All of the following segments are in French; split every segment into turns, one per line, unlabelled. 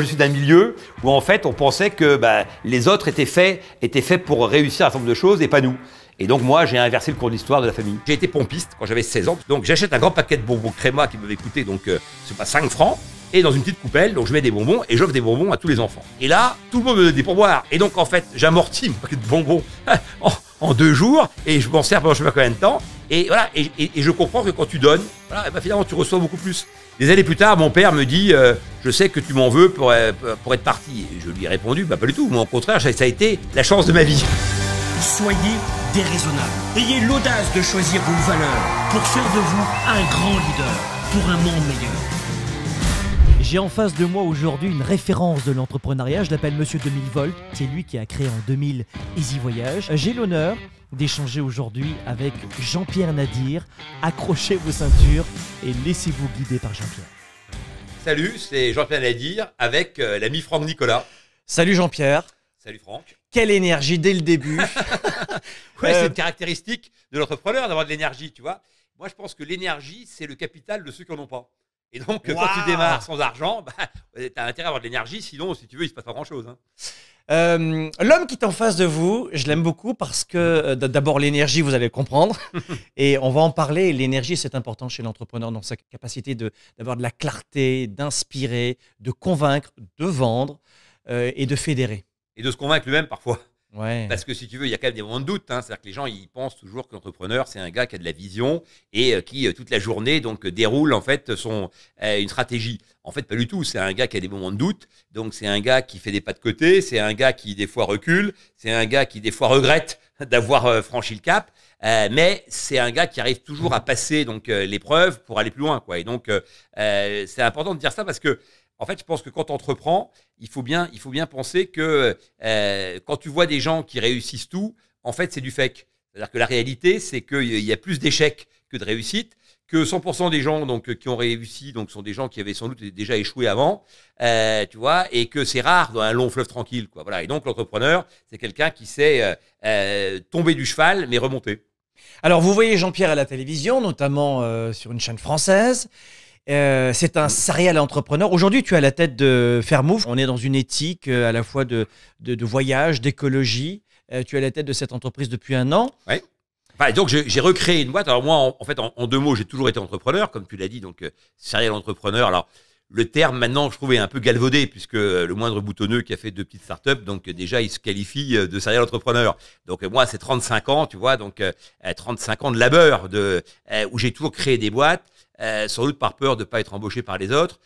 Je suis d'un milieu où en fait on pensait que bah, les autres étaient faits, étaient faits pour réussir un certain nombre de choses et pas nous. Et donc moi j'ai inversé le cours de l'histoire de la famille. J'ai été pompiste quand j'avais 16 ans, donc j'achète un grand paquet de bonbons créma qui m'avait coûté donc c'est euh, pas 5 francs. Et dans une petite coupelle donc je mets des bonbons et j'offre des bonbons à tous les enfants. Et là, tout le monde me donne des pourboires. Et donc en fait, j'amortis mon paquet de bonbons en, deux jours et je m'en sers pendant je sais pas combien de temps. Et voilà, et, je comprends que quand tu donnes, eh ben, finalement tu reçois beaucoup plus. Des années plus tard, mon père me dit euh, Je sais que tu m'en veux pour, euh, pour être parti. Et je lui ai répondu bah, Pas du tout, moi au contraire, ça, a été la chance de ma vie.
Soyez déraisonnable. Ayez l'audace de choisir vos valeurs pour faire de vous un grand leader, pour un monde meilleur. J'ai en face de moi aujourd'hui une référence de l'entrepreneuriat, je l'appelle Monsieur 2000 Volt, c'est lui qui a créé en 2000 Easy Voyage. J'ai l'honneur d'échanger aujourd'hui avec Jean-Pierre Nadir. Accrochez vos ceintures et laissez-vous guider par Jean-Pierre.
Salut, c'est Jean-Pierre Nadir avec euh, l'ami Franck Nicolas. Salut Jean-Pierre. Salut Franck. Quelle énergie dès le début. ouais, c'est euh, une caractéristique de l'entrepreneur d'avoir de l'énergie, tu vois. Moi, je pense que l'énergie, c'est le capital de ceux qui n'en ont pas. Et donc, quand tu démarres sans argent, bah, tu as intérêt à avoir de l'énergie, sinon, si tu veux, il ne se passe pas grand-chose. Hein.
Euh, l'homme qui est en face de vous, je l'aime beaucoup parce que euh, d'abord l'énergie, vous allez comprendre, et on va en parler. L'énergie, c'est important chez l'entrepreneur dans sa capacité d'avoir de, la clarté, d'inspirer, de convaincre, de vendre euh, et de fédérer.
Et de se convaincre lui-même parfois. Ouais. Parce que si tu veux, il y a quand même des moments de doute. Hein. C'est-à-dire que les gens, ils pensent toujours que l'entrepreneur, c'est un gars qui a de la vision et euh, qui, euh, toute la journée, donc euh, déroule en fait son, une stratégie. En fait, pas du tout. C'est un gars qui a des moments de doute. Donc, c'est un gars qui fait des pas de côté. C'est un gars qui, des fois, recule. C'est un gars qui, des fois, regrette d'avoir franchi le cap. mais c'est un gars qui arrive toujours à passer donc l'épreuve pour aller plus loin. Quoi. Et donc, c'est important de dire ça parce que en fait, je pense que quand on entreprend, il faut bien, il faut bien penser que euh, quand tu vois des gens qui réussissent tout, en fait, c'est du fake. C'est-à-dire que la réalité, c'est qu'il euh, y a plus d'échecs que de réussites, que 100% des gens donc qui ont réussi donc sont des gens qui avaient sans doute déjà échoué avant, euh, tu vois, et que c'est rare dans un long fleuve tranquille, quoi. Voilà. Et donc l'entrepreneur, c'est quelqu'un qui sait tomber du cheval mais remonter.
Alors vous voyez Jean-Pierre à la télévision, notamment sur une chaîne française. Euh, c'est un serial entrepreneur. Aujourd'hui, tu es à la tête de Fermouf. On est dans une éthique euh, à la fois de, de, voyage, d'écologie. Euh, tu es à la tête de cette entreprise depuis un an.
Oui, donc j'ai recréé une boîte. Alors moi, en, fait, en, deux mots, j'ai toujours été entrepreneur, comme tu l'as dit, donc serial entrepreneur. Alors le terme maintenant, je trouvais un peu galvaudé, puisque euh, le moindre boutonneux qui a fait deux petites startups, donc euh, déjà, il se qualifie euh, de serial entrepreneur. Donc moi, c'est 35 ans, tu vois, donc 35 ans de labeur, de, où j'ai toujours créé des boîtes, sans doute par peur de ne pas être embauché par les autres,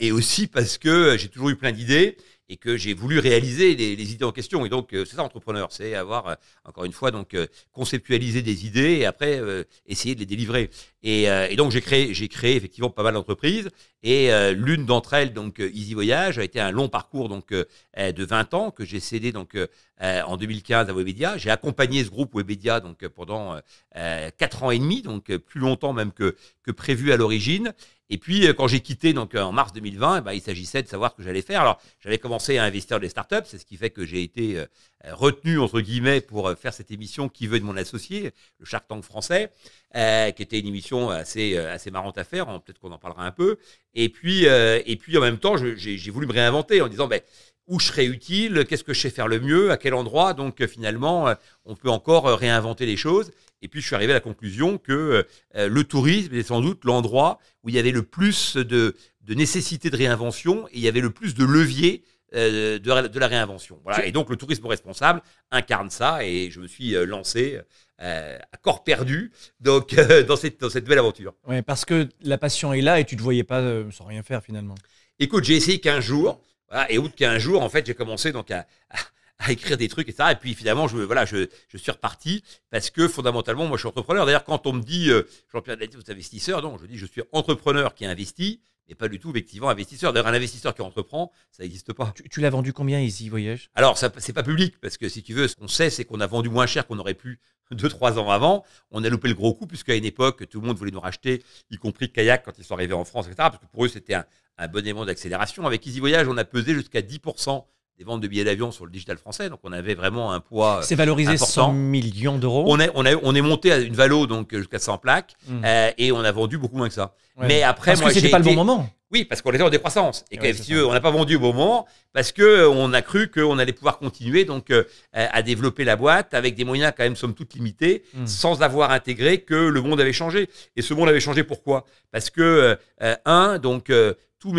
et aussi parce que j'ai toujours eu plein d'idées, et que j'ai voulu réaliser les, idées en question. Et donc, euh, c'est ça, entrepreneur, c'est avoir, euh, encore une fois, donc euh, conceptualiser des idées et après essayer de les délivrer. Et, donc, j'ai créé, j'ai créé effectivement pas mal d'entreprises. Et l'une d'entre elles, donc Easy Voyage, a été un long parcours donc de 20 ans que j'ai cédé donc en 2015 à Webedia. J'ai accompagné ce groupe Webedia donc pendant 4 ans et demi, donc plus longtemps même que prévu à l'origine. Et puis, euh, quand j'ai quitté donc euh, en mars 2020, eh ben, il s'agissait de savoir ce que j'allais faire. Alors, j'avais commencé à investir dans des startups, c'est ce qui fait que j'ai été euh, retenu, entre guillemets, pour faire cette émission Qui veut de mon associé, le Shark Tank français, qui était une émission assez, assez marrante à faire, hein, peut-être qu'on en parlera un peu. Et puis, et puis en même temps, j'ai voulu me réinventer en disant, ben, où je serais utile, qu'est-ce que je sais faire le mieux, à quel endroit. Donc euh, finalement, euh, on peut encore euh, réinventer les choses. Et puis je suis arrivé à la conclusion que le tourisme est sans doute l'endroit où il y avait le plus de, nécessité de réinvention et il y avait le plus de levier de, la réinvention. Et donc le tourisme responsable incarne ça et je me suis lancé à corps perdu donc, dans, cette, belle aventure.
parce que la passion est là et tu ne te voyais pas sans rien faire finalement.
Écoute, j'ai essayé 15 jours. Voilà, et août qu'un jour, en fait, j'ai commencé donc à, écrire des trucs, etc. Et puis finalement, je, voilà, je, je suis reparti parce que fondamentalement, moi, je suis entrepreneur. D'ailleurs, quand on me dit, euh, Jean-Pierre vous êtes investisseur, non, je dis, je suis entrepreneur qui investit et pas du tout effectivement investisseur. D'ailleurs, un investisseur qui entreprend, ça n'existe pas.
Tu, l'as vendu combien Easy Voyage
Alors, ça c'est pas public parce que si tu veux, ce qu'on sait, c'est qu'on a vendu moins cher qu'on aurait pu deux trois ans avant. On a loupé le gros coup puisqu'à une époque, tout le monde voulait nous racheter, y compris Kayak quand ils sont arrivés en France, etc. Parce que pour eux, c'était un, un bon élément d'accélération. Avec Easy Voyage, on a pesé jusqu'à 10% des ventes de billets d'avion sur le digital français. Donc, on avait vraiment un poids. Euh, c'est valorisé 100 millions d'euros. On, est, monté à une valo, donc euh, jusqu'à 100 plaques, hmm. euh, et on a vendu beaucoup moins que ça. Mais après, parce moi, que c'était pas le bon moment. Oui, parce qu'on était en décroissance et ouais, on n'a pas vendu au bon moment parce que on a cru qu'on allait pouvoir continuer donc à développer la boîte avec des moyens quand même somme toute limités, hmm. sans avoir intégré que le monde avait changé. Et ce monde avait changé pourquoi Parce que un, donc tous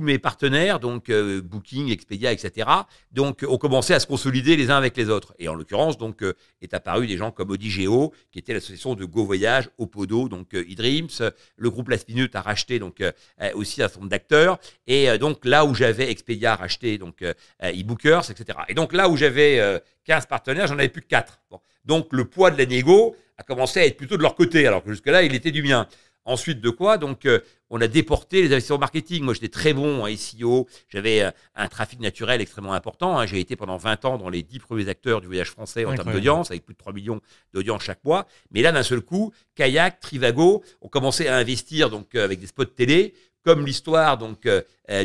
mes, partenaires, donc euh, Booking, Expedia, etc., donc, euh, ont commencé à se consolider les uns avec les autres. Et en l'occurrence, donc, euh, est apparu des gens comme Odigeo, qui était l'association de Go Voyage, Opodo, donc eDreams. Le groupe Spinute a racheté donc, aussi un certain nombre d'acteurs. Et donc, là où j'avais Expedia racheté, donc eBookers, etc. Et donc, là où j'avais 15 partenaires, j'en avais plus que 4. Donc, le poids de la négo a commencé à être plutôt de leur côté, alors que jusque-là, il était du mien. Ensuite de quoi, donc, euh, on a déporté les investissements marketing. Moi, j'étais très bon en SEO. J'avais euh, un trafic naturel extrêmement important. Hein. J'ai été pendant 20 ans dans les 10 premiers acteurs du voyage français en termes d'audience, avec plus de 3 millions d'audience chaque mois. Mais là, d'un seul coup, Kayak, Trivago ont commencé à investir donc euh, avec des spots télé, comme l'histoire donc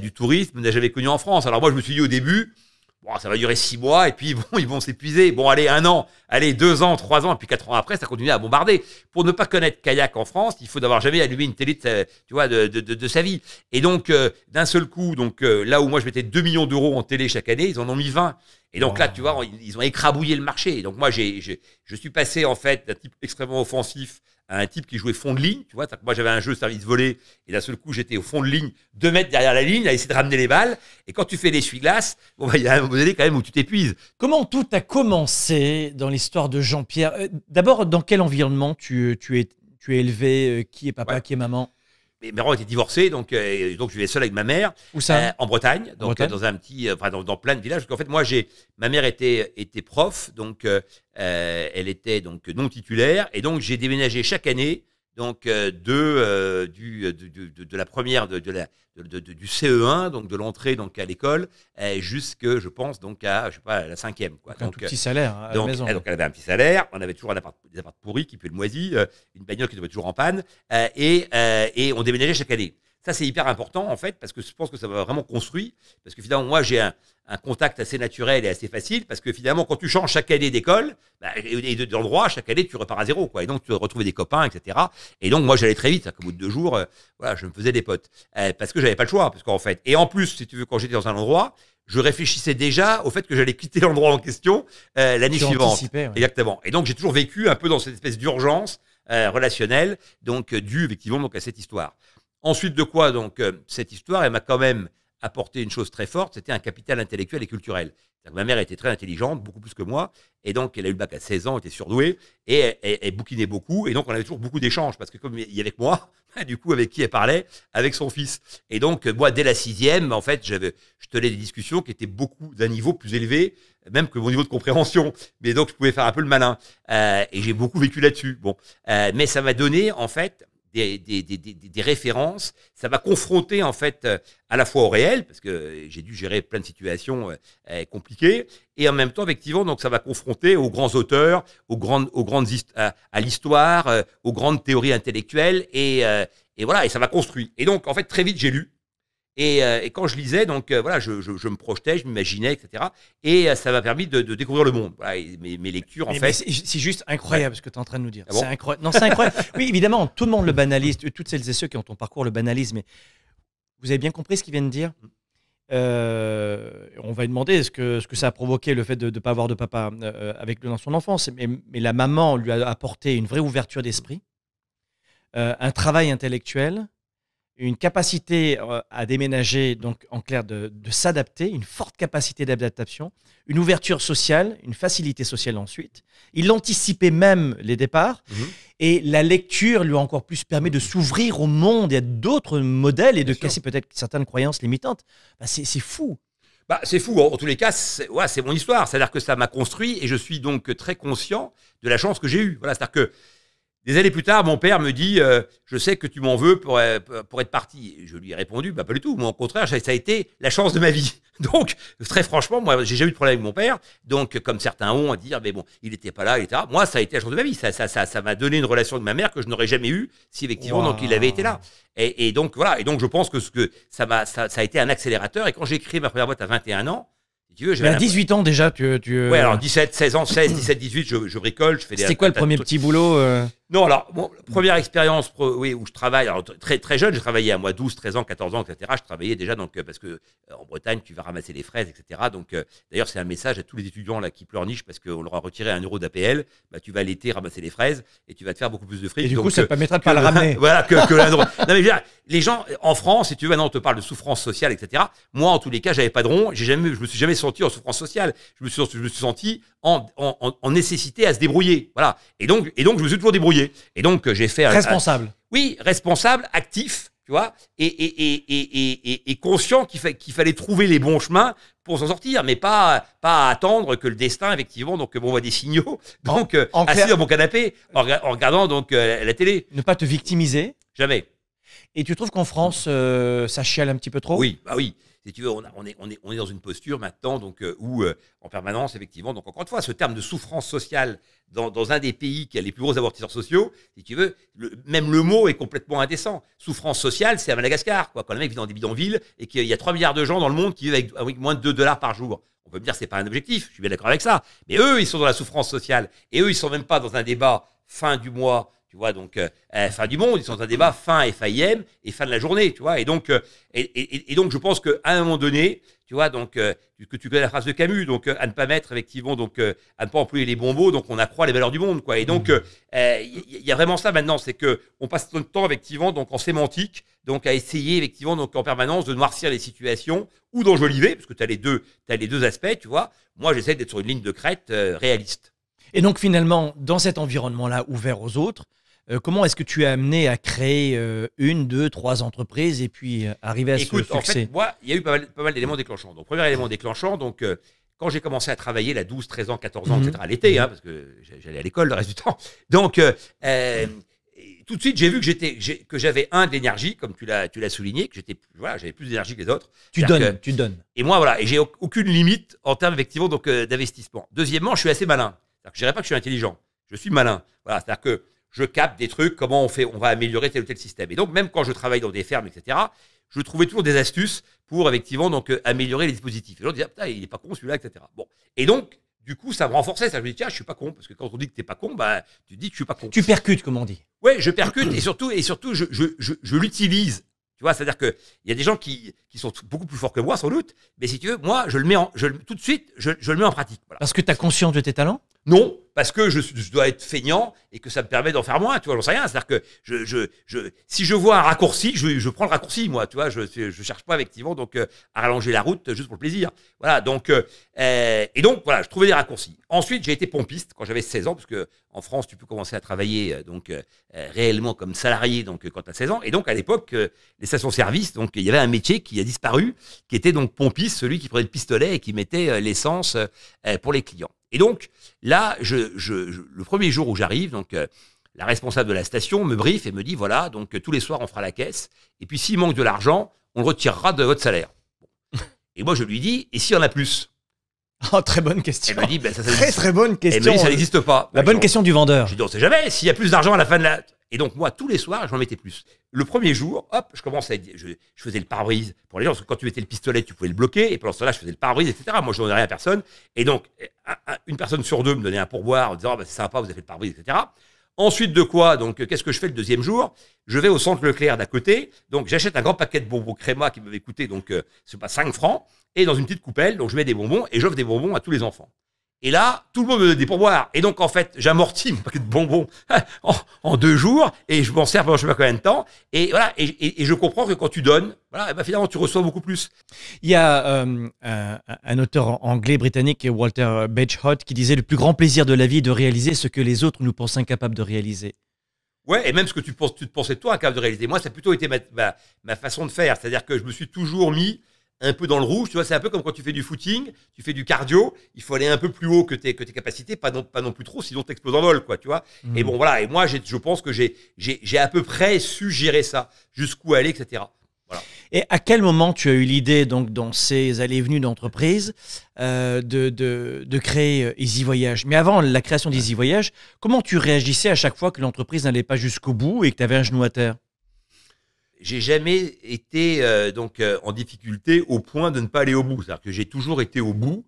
du tourisme n'a jamais connu en France. Alors moi, je me suis dit au début, Bon, ça va durer six mois et puis bon, ils vont s'épuiser. Bon, allez, un an, allez, deux ans, trois ans, et puis quatre ans après, ça continue à bombarder. Pour ne pas connaître kayak en France, il faut d'avoir jamais allumé une télé de sa, vie. Et donc, euh, d'un seul coup, donc euh, là où moi je mettais 2 millions d'euros en télé chaque année, ils en ont mis 20. Et donc là, ah. tu vois, ils ont écrabouillé le marché. donc moi, j'ai, je suis passé en fait d'un type extrêmement offensif à un type qui jouait fond de ligne. Tu vois, moi j'avais un jeu service volé et d'un seul coup j'étais au fond de ligne, deux mètres derrière la ligne, à essayer de ramener les balles. Et quand tu fais des glace bah, il y a un moment donné quand même où tu t'épuises.
Comment tout a commencé dans l'histoire de Jean-Pierre euh, D'abord, dans quel environnement tu, tu, es, tu es élevé euh, Qui est papa Qui est maman
mes parents étaient divorcés, donc, euh, donc je vivais seul avec ma mère. Euh, en Bretagne, donc dans un petit, euh, dans, plein de villages. En fait, moi, j'ai, ma mère était, était prof, donc elle était donc non titulaire, et donc j'ai déménagé chaque année donc euh, de, euh, du, euh, de, de, de, la première de, de la, du CE1 donc de l'entrée donc à l'école euh, jusque je pense donc à je sais pas la cinquième quoi. Donc, un tout petit salaire hein, à la maison. donc elle avait un petit salaire, on avait toujours un appart, des apparts pourris qui puaient le moisi, une bagnole qui était toujours en panne et, et on déménageait chaque année. Ça, c'est hyper important, en fait, parce que je pense que ça va vraiment construire. Parce que finalement, moi, j'ai un, contact assez naturel et assez facile, parce que finalement, quand tu changes chaque année d'école bah, et d'endroit, chaque année, tu repars à zéro. Quoi. Et donc, tu retrouves des copains, etc. Et donc, moi, j'allais très vite. Au bout de deux jours, euh, voilà, je me faisais des potes. Euh, parce que j'avais pas le choix. Parce qu'en fait, et en plus, si tu veux, quand j'étais dans un endroit, je réfléchissais déjà au fait que j'allais quitter l'endroit en question euh, l'année suivante. Ouais. Exactement. Et donc, j'ai toujours vécu un peu dans cette espèce d'urgence relationnelle, donc due effectivement donc, à cette histoire. Ensuite de quoi, donc, euh, cette histoire, elle m'a quand même apporté une chose très forte, c'était un capital intellectuel et culturel. Ma mère était très intelligente, beaucoup plus que moi, et donc elle a eu le bac à 16 ans, était surdouée, et elle, bouquinait beaucoup, et donc on avait toujours beaucoup d'échanges, parce que comme il y avait que moi, bah, du coup, avec qui elle parlait Avec son fils. Et donc, euh, moi, dès la sixième, en fait, j'avais, je tenais des discussions qui étaient beaucoup d'un niveau plus élevé, même que mon niveau de compréhension. Mais donc, je pouvais faire un peu le malin. Euh, et j'ai beaucoup vécu là-dessus. Bon, mais ça m'a donné, en fait, des, des, des, des, références. Ça va confronter en fait euh, à la fois au réel, parce que j'ai dû gérer plein de situations euh, euh, compliquées, et en même temps effectivement donc ça va confronter aux grands auteurs, aux grandes, aux grandes à, l'histoire, aux grandes théories intellectuelles, et, et voilà et ça va construire. Et donc en fait très vite j'ai lu euh, et, quand je lisais, donc euh, voilà, je, me projetais, je m'imaginais, etc. Et euh, ça m'a permis de, découvrir le monde. mes, lectures, en fait. C'est
juste incroyable ce que tu es en train de nous dire. Ah c'est incroyable. Non, c'est incroyable. oui, évidemment, tout le monde le banalise. Toutes celles et ceux qui ont ton parcours le banalisent. Mais vous avez bien compris ce qu'il vient de dire On va lui demander ce que, ce que ça a provoqué le fait de ne pas avoir de papa avec dans son enfance. Mais, mais, la maman lui a apporté une vraie ouverture d'esprit, un travail intellectuel une capacité euh, à déménager, donc en clair de, s'adapter, une forte capacité d'adaptation, une ouverture sociale, une facilité sociale ensuite. Il anticipait même les départs mhm. et la lecture lui a encore plus permis de s'ouvrir au monde et à d'autres modèles et de casser peut-être certaines croyances limitantes. Bah, c'est fou.
Bah, c'est fou, en, tous les cas, c'est mon histoire. C'est-à-dire que ça m'a construit et je suis donc très conscient de la chance que j'ai eue. Voilà, c'est-à-dire que des années plus tard, mon père me dit euh, Je sais que tu m'en veux pour, euh, pour être parti. je lui ai répondu bah, Pas du tout. Moi, au contraire, ça a été la chance de ma vie. Donc, très franchement, moi, j'ai jamais eu de problème avec mon père. Donc, comme certains ont à dire Mais bon, il n'était pas là, etc. Moi, ça a été la chance de ma vie. Ça m'a ça, ça, m'a donné une relation de ma mère que je n'aurais jamais eue si, effectivement, donc, il avait été là. Et, donc, voilà. Et donc, je pense que, ce que ça, a, ça, ça a été un accélérateur. Et quand j'ai créé ma première boîte à 21 ans, tu veux, à 18
ans déjà, tu. tu... Ouais, euh, alors
17, 16 ans, 16, 17, 18, je, je bricole, je fais des. C'est quoi le premier petit boulot non, alors, première expérience oui, où je travaille, alors très, très jeune, j'ai travaillé à moi 12, 13 ans, 14 ans, etc. Je travaillais déjà, donc, euh, parce que euh, en Bretagne, tu vas ramasser les fraises, etc. Donc, euh, d'ailleurs, c'est un message à tous les étudiants là, qui pleurnichent parce qu'on leur a retiré un euro d'APL. Bah, tu vas l'été ramasser les fraises et tu vas te faire beaucoup plus de fric. Et du coup, ça ne permettra pas le ramener. voilà, que, que la... Non, mais les gens, en France, si tu veux, maintenant, on te parle de souffrance sociale, etc. Moi, en tous les cas, j'avais pas de rond. Jamais, je me suis jamais senti en souffrance sociale. Je me suis, senti en, nécessité à se débrouiller. Voilà. Et donc, et donc, je me suis toujours débrouillé. Et donc, euh, j'ai fait. Responsable. oui, responsable, actif, tu vois, et, et, conscient qu'il, fallait trouver les bons chemins pour s'en sortir, mais pas, pas attendre que le destin, effectivement, donc, euh, voit des signaux. Donc, euh, en, assis dans mon canapé, en, regardant donc la télé. Ne pas te victimiser. Jamais.
Et tu trouves qu'en France, ça chiale un petit peu trop Oui, bah oui
si tu veux, on, est, dans une posture maintenant donc, euh, où, euh, en permanence, effectivement, donc encore une fois, ce terme de souffrance sociale dans, un des pays qui a les plus gros amortisseurs sociaux, si tu veux, même le mot est complètement indécent. Souffrance sociale, c'est à Madagascar, quoi, quand le mec vit dans des bidonvilles et qu'il y a 3 milliards de gens dans le monde qui vivent avec, moins de 2 dollars par jour. On peut me dire c'est pas un objectif, je suis bien d'accord avec ça. Mais eux, ils sont dans la souffrance sociale. Et eux, ils sont même pas dans un débat fin du mois tu vois, donc, euh, fin du monde, ils sont un débat fin FIM et fin de la journée, tu vois. Et donc, euh, et, donc je pense qu'à un moment donné, tu vois, donc, euh, que tu connais la phrase de Camus, donc, à ne pas mettre, effectivement, donc, à ne pas employer les bons mots, donc, on accroît les valeurs du monde, quoi. Et donc, il mmh. y, a vraiment ça maintenant, c'est qu'on passe notre temps, effectivement, donc, en sémantique, donc, à essayer, effectivement, donc, en permanence de noircir les situations ou d'enjoliver, parce que tu as les deux, as les deux aspects, tu vois. Moi, j'essaie d'être sur une ligne de crête réaliste.
Et donc finalement, dans cet environnement-là ouvert aux autres, euh, comment est-ce que tu es amené à créer euh, une, deux, trois entreprises et puis euh, arriver à se ce succès en fait,
moi, il y a eu pas mal, d'éléments déclenchants. Donc, premier élément déclenchant, donc, quand j'ai commencé à travailler, la 12, 13 ans, 14 ans, mhm. etc., à l'été, hein, parce que j'allais à l'école le reste du temps. Donc, tout de suite, j'ai vu que j'étais, que j'avais un de l'énergie, comme tu l'as, souligné, que j'étais, voilà, j'avais plus d'énergie que les autres. Tu donnes, tu donnes. Et moi, voilà, et j'ai aucune limite en termes effectivement donc d'investissement. Deuxièmement, je suis assez malin. Je dirais pas que je suis intelligent. Je suis malin. Voilà, c'est-à-dire que je capte des trucs, comment on fait, on va améliorer tel ou tel système. Et donc, même quand je travaille dans des fermes, etc., je trouvais toujours des astuces pour effectivement donc euh, améliorer les dispositifs. Et gens disaient, ah, putain, il est pas con celui-là, etc. Bon. Et donc, du coup, ça me renforçait. Ça, je me dis, tiens, je suis pas con, parce que quand on dit que t'es pas con, bah, tu dis que je suis pas con. Tu
percutes, comme on dit.
Ouais, je percute, et surtout, et surtout, je, l'utilise. Tu vois, c'est-à-dire qu'il y a des gens qui, sont beaucoup plus forts que moi, sans doute, mais si tu veux, moi, je le mets en, tout de suite, je, le mets en pratique. Parce que tu as conscience de tes talents non, parce que je, dois être feignant et que ça me permet d'en faire moins, tu vois, j'en sais rien. C'est-à-dire que je, je, si je vois un raccourci, je, je prends le raccourci, moi, tu vois, je ne cherche pas effectivement donc, euh, à rallonger la route juste pour le plaisir. Voilà, donc, euh, euh, et donc, voilà, je trouvais des raccourcis. Ensuite, j'ai été pompiste quand j'avais 16 ans, parce que en France, tu peux commencer à travailler donc réellement comme salarié donc, quand tu as 16 ans. Et donc, à l'époque, les stations-service, donc il y avait un métier qui a disparu, qui était donc pompiste, celui qui prenait le pistolet et qui mettait l'essence pour les clients. Et donc, là, je, le premier jour où j'arrive, donc euh, la responsable de la station me briefe et me dit voilà, donc tous les soirs, on fera la caisse. Et puis, s'il manque de l'argent, on le retirera de votre salaire. Et moi, je lui dis et s'il y en a plus Oh, très bonne question. Elle me dit, ben, ça, très, très bonne question. Elle me dit, ça n'existe pas. La bonne question du vendeur. Je lui dis, on sait jamais. S'il y a plus d'argent à la fin de la. Et donc, moi, tous les soirs, j'en mettais plus. Le premier jour, hop, je commençais, Je, faisais le pare-brise pour les gens, parce que quand tu mettais le pistolet, tu pouvais le bloquer. Et pendant ce temps-là, je faisais le pare-brise, etc. Moi, je ne donnais rien à personne. Et donc, euh, une personne sur deux me donnait un pourboire en disant Ça ah, bah, c'est sympa, vous avez fait le pare-brise, etc. Ensuite de quoi, donc, euh, qu'est-ce que je fais le deuxième jour Je vais au centre Leclerc d'à côté. Donc, j'achète un grand paquet de bonbons créma qui m'avait coûté, donc, euh, c'est pas 5 francs. Et dans une petite coupelle, donc, je mets des bonbons et j'offre des bonbons à tous les enfants. Et là, tout le monde me donne pour boire. Et donc, en fait, j'amortis mon paquet de bonbons en, deux jours et je m'en sers pendant je sais pas combien de temps. Et voilà, et, je comprends que quand tu donnes, voilà, eh ben, finalement, tu reçois beaucoup plus. Il y a euh, un,
auteur anglais, britannique, Walter Bagehot, qui disait Le plus grand plaisir de la vie est de réaliser ce que les autres nous pensent incapables de réaliser.
Ouais, et même ce que tu, penses, tu te pensais toi incapable de réaliser. Moi, ça a plutôt été ma façon de faire. C'est-à-dire que je me suis toujours mis un peu dans le rouge. Tu vois, c'est un peu comme quand tu fais du footing, tu fais du cardio, il faut aller un peu plus haut que tes, capacités, pas non, plus trop, sinon tu exploses en vol, quoi, tu vois. Mhm. Et bon, voilà. Et moi, je pense que j'ai, à peu près su gérer ça, jusqu'où aller, etc.
Voilà. Et à quel moment tu as eu l'idée, donc, dans ces allées venues d'entreprise, euh, de, de, créer euh, Easy Voyage Mais avant la création d'Easy Voyage, comment tu réagissais à chaque fois que l'entreprise n'allait pas jusqu'au bout et que tu avais un genou à terre
j'ai jamais été euh, donc euh, en difficulté au point de ne pas aller au bout. C'est-à-dire que j'ai toujours été au bout,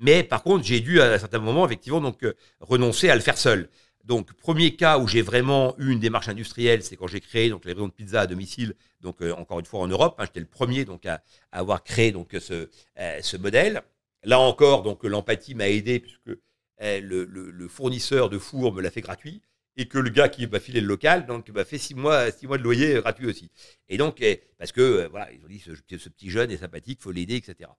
mais par contre, j'ai dû à un certain moment, effectivement, donc euh, renoncer à le faire seul. Donc, premier cas où j'ai vraiment eu une démarche industrielle, c'est quand j'ai créé donc les raisons de pizza à domicile. Donc, encore une fois en Europe, hein. j'étais le premier donc à, avoir créé donc ce, modèle. Là encore, donc l'empathie m'a aidé puisque le, le, fournisseur de four me l'a fait gratuit et que le gars qui m'a filé le local donc m'a bah, fait six mois, six mois de loyer euh, gratuit aussi. Et donc, eh, parce que, euh, voilà, ils ont dit, ce, petit jeune est sympathique, faut l'aider, etc.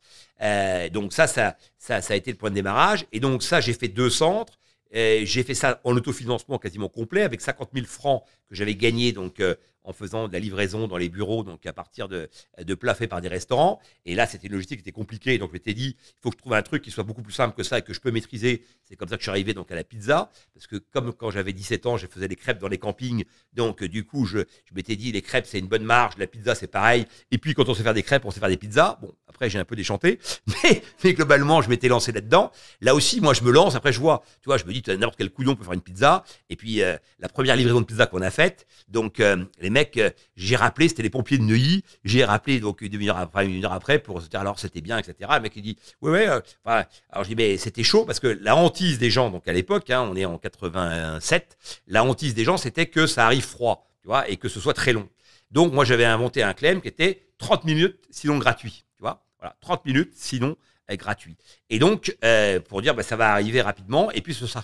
Euh, donc ça ça, ça, a été le point de démarrage. Et donc ça, j'ai fait deux centres. J'ai fait ça en autofinancement quasiment complet, avec 50 000 francs que j'avais gagné, donc, en faisant de la livraison dans les bureaux, donc à partir de, de plats faits par des restaurants. Et là, c'était une logistique qui était compliquée. Donc, je m'étais dit, il faut que je trouve un truc qui soit beaucoup plus simple que ça et que je peux maîtriser. C'est comme ça que je suis arrivé donc à la pizza. Parce que, comme quand j'avais 17 ans, je faisais des crêpes dans les campings. Donc, euh, du coup, je, je m'étais dit, les crêpes, c'est une bonne marge. La pizza, c'est pareil. Et puis, quand on sait faire des crêpes, on sait faire des pizzas. Bon, après, j'ai un peu déchanté. Mais, mais globalement, je m'étais lancé là-dedans. Là aussi, moi, je me lance. Après, je vois, tu vois, je me dis, n'importe quel couillon peut faire une pizza. Et puis, euh, la première livraison de pizza qu'on a faite, donc, euh, Mec, euh, j'ai rappelé, c'était les pompiers de Neuilly. J'ai rappelé donc une demi-heure après, après pour se dire alors c'était bien, etc. Le mec il dit oui, oui, euh, alors je dis mais c'était chaud parce que la hantise des gens donc à l'époque, hein, on est en 87, la hantise des gens c'était que ça arrive froid, tu vois, et que ce soit très long. Donc moi j'avais inventé un claim qui était 30 minutes sinon gratuit, tu vois. Voilà, 30 minutes sinon gratuit. Et donc, euh, pour dire, bah, ça va arriver rapidement, et puis ce sera,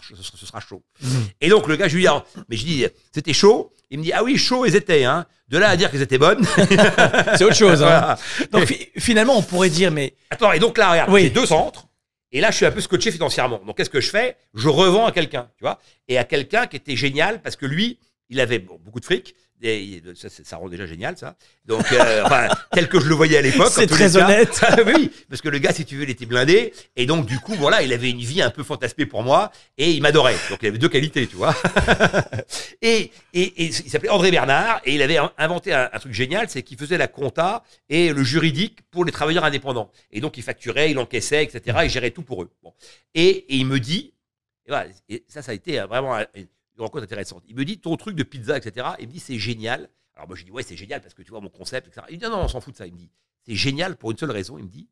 chaud. Mmh. Et donc, le gars, je lui dis, mais je dis, c'était chaud Il me dit, ah oui, chaud, ils étaient. Hein. De là à dire qu'ils étaient bonnes. c'est autre chose. Hein. donc, finalement, on pourrait dire, mais. Attends, et donc là, regarde, oui. j'ai deux centres, et là, je suis un peu scotché financièrement. Donc, qu'est-ce que je fais Je revends à quelqu'un, tu vois, et à quelqu'un qui était génial, parce que lui, il avait beaucoup de fric. ça, rend déjà génial, ça. Donc, euh, tel que je le voyais à l'époque. C'est très honnête. Ah, oui, parce que le gars, si tu veux, il était blindé. Et donc, du coup, voilà, il avait une vie un peu fantasmée pour moi. Et il m'adorait. Donc, il avait deux qualités, tu vois. et, il s'appelait André Bernard. Et il avait inventé un, truc génial c'est qu'il faisait la compta et le juridique pour les travailleurs indépendants. Et donc, il facturait, il encaissait, etc. Il gérait tout pour eux. Et, il me dit, voilà, et ça, ça a été vraiment rencontre intéressante. Il me dit ton truc de pizza, etc. Il me dit c'est génial. Alors moi je dis ouais c'est génial parce que tu vois mon concept, etc. Il me dit non, on s'en fout de ça. Il me dit c'est génial pour une seule raison. Il me dit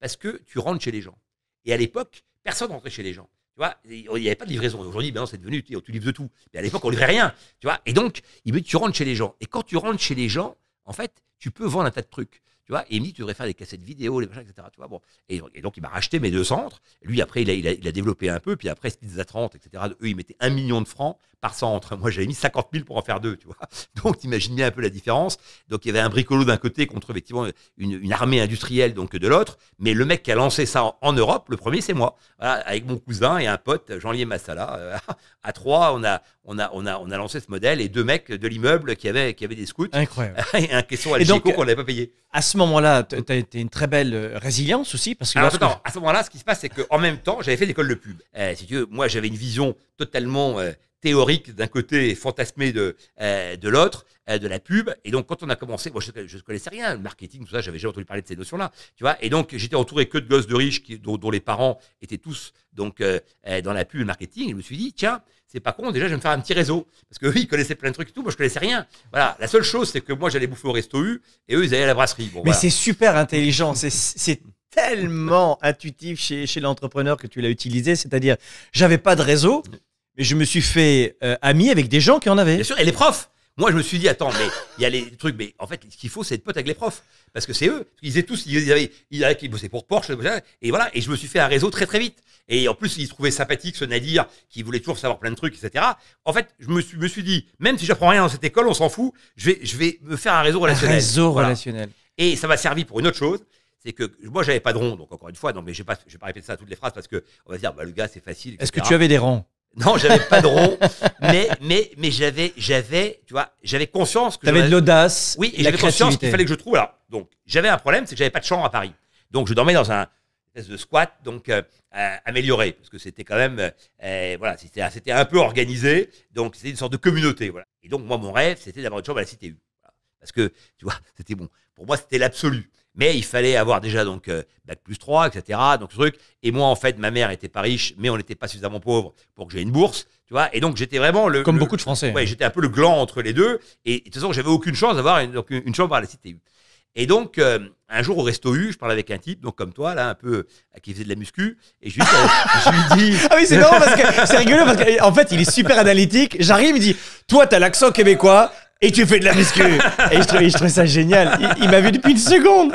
parce que tu rentres chez les gens. Et à l'époque personne rentrait chez les gens. Tu vois, il n'y avait pas de livraison. Aujourd'hui, maintenant, c'est devenu, tu, livres de tout. Mais à l'époque, on livrait rien. Tu vois, et donc, il me dit, tu rentres chez les gens. Et quand tu rentres chez les gens, en fait, tu peux vendre un tas de trucs. Tu vois, et tu devrais faire des cassettes vidéo, les etc. Tu vois, bon. Et, donc, il m'a racheté mes deux centres. Lui, après, il a, il, développé un peu. Puis après, Spitz à 30, etc. Eux, ils mettaient un million de francs par centre. Moi, j'avais mis 50 000 pour en faire deux, tu vois. Donc, t'imagines bien un peu la différence. Donc, il y avait un bricolot d'un côté contre, effectivement, une, une armée industrielle, donc, de l'autre. Mais le mec qui a lancé ça en, Europe, le premier, c'est moi. Voilà, avec mon cousin et un pote, Jean-Lier Massala. Euh, à trois, on a, on a, on a, on a lancé ce modèle et deux mecs de l'immeuble qui avaient, qui avaient des scouts. Incroyable. et un caisson algéco qu'on n'avait pas payé.
À ce moment-là, tu as été une très belle euh, résilience aussi parce que à
ce moment-là, ce qui se passe, c'est qu'en même temps, j'avais fait l'école de pub. Eh, si tu veux, moi, j'avais une vision totalement euh, théorique d'un côté et fantasmé de, euh, de l'autre, euh, de la pub. Et donc, quand on a commencé, moi, je ne connaissais rien, le marketing, tout ça, j'avais jamais entendu parler de ces notions-là, tu vois. Et donc, j'étais entouré que de gosses de riches qui, dont, les parents étaient tous donc euh, dans la pub et le marketing. Et je me suis dit, tiens, c'est pas con, déjà, je vais me faire un petit réseau. Parce qu'eux, ils connaissaient plein de trucs et tout, moi, je connaissais rien. Voilà, la seule chose, c'est que moi, j'allais bouffer au resto U et eux, ils allaient à la brasserie. Mais c'est
super intelligent, c'est tellement intuitif chez, chez l'entrepreneur que tu l'as utilisé, c'est-à-dire, j'avais pas de réseau mais je me suis
fait euh, ami avec des gens qui en avaient. Bien sûr, et les profs. Moi, je me suis dit, attends, mais il y a les trucs, mais en fait, ce qu'il faut, c'est être pote avec les profs. Parce que c'est eux. Ils étaient tous, ils avaient, ils qui bossaient pour Porsche, et voilà. Et je me suis fait un réseau très, très vite. Et en plus, ils se trouvaient sympathique ce Nadir, qui voulait toujours savoir plein de trucs, etc. En fait, je me suis, me suis dit, même si je j'apprends rien dans cette école, on s'en fout, je vais, je vais me faire un réseau relationnel. Un réseau relationnel. Et ça m'a servi pour une autre chose c'est que moi j'avais pas de rond, donc encore une fois, non mais je ne pas, vais pas répéter ça à toutes les phrases parce que on va dire bah, le gars c'est facile. Est-ce que tu avais des rangs non, j'avais pas de rond, mais mais mais j'avais j'avais tu vois j'avais conscience que j'avais de l'audace. Oui, et j'avais conscience qu'il fallait que je trouve. Alors donc j'avais un problème, c'est que j'avais pas de chambre à Paris, donc je dormais dans un espèce de squat donc euh, amélioré parce que c'était quand même euh, euh, voilà c'était c'était un peu organisé, donc c'était une sorte de communauté voilà. Et donc moi mon rêve c'était d'avoir une chambre à la Cité U, parce que tu vois c'était bon pour moi c'était l'absolu. Mais il fallait avoir déjà donc euh, bac plus 3, etc. Donc ce truc. Et moi, en fait, ma mère n'était pas riche, mais on n'était pas suffisamment pauvre pour que j'aie une bourse, tu vois. Et donc j'étais vraiment le comme beaucoup de Français. Ouais, hein. j'étais un peu le gland entre les deux. Et, de toute façon, j'avais aucune chance d'avoir une, chance une chambre à la cité Et donc euh, un jour au resto U, je parlais avec un type, donc comme toi là, un peu euh, qui faisait de la muscu, et je lui, dis, ah oui c'est marrant parce que c'est rigolo parce qu'en fait il est super
analytique. J'arrive, il dit, toi t'as l'accent québécois, et tu fais de la muscu. et je trouvais, ça génial. Il, m'a vu depuis une seconde.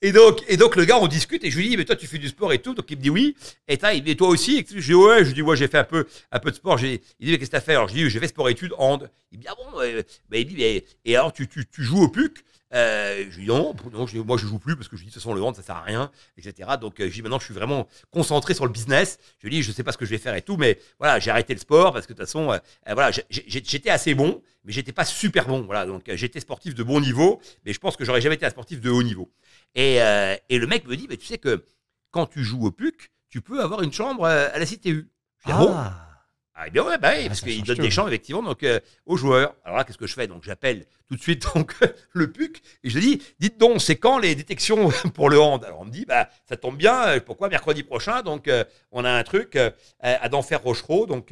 Et donc, et donc, le gars, on discute et je lui dis, mais toi, tu fais du sport et tout. Donc, il me dit oui. Et, il dit, toi aussi. je dis, ouais, je dis, ouais, j'ai fait un peu, un peu de sport. il me dit, qu'est-ce que t'as fait? Alors, je lui dis, j'ai fait sport études, hand. Il me dit, ah bon? Ben, il dit, et alors, tu, tu, tu joues au puc? Euh, je lui dis non, non moi je joue plus parce que je dis de toute façon le vent, ça sert à rien, etc. Donc je euh, je dis maintenant je suis vraiment concentré sur le business. Je dis je sais pas ce que je vais faire et tout, mais voilà j'ai arrêté le sport parce que de toute façon euh, voilà j'étais assez bon, mais j'étais pas super bon. Voilà donc j'étais sportif de bon niveau, mais je pense que j'aurais jamais été un sportif de haut niveau. Et, le mec me dit mais bah, tu sais que quand tu joues au puc, tu peux avoir une chambre à la CTU. Je dis, ah. ah. Ah, eh bien, bah ah, parce qu'il donne des champs, hein. effectivement, donc, euh, aux joueurs. Alors là, qu'est-ce que je fais Donc, j'appelle tout de suite donc, euh, le PUC et je lui dis Dites donc, c'est quand les détections pour le hand Alors, on me dit bah, Ça tombe bien, euh, pourquoi mercredi prochain Donc, on a un truc à Denfer Rochereau. Donc,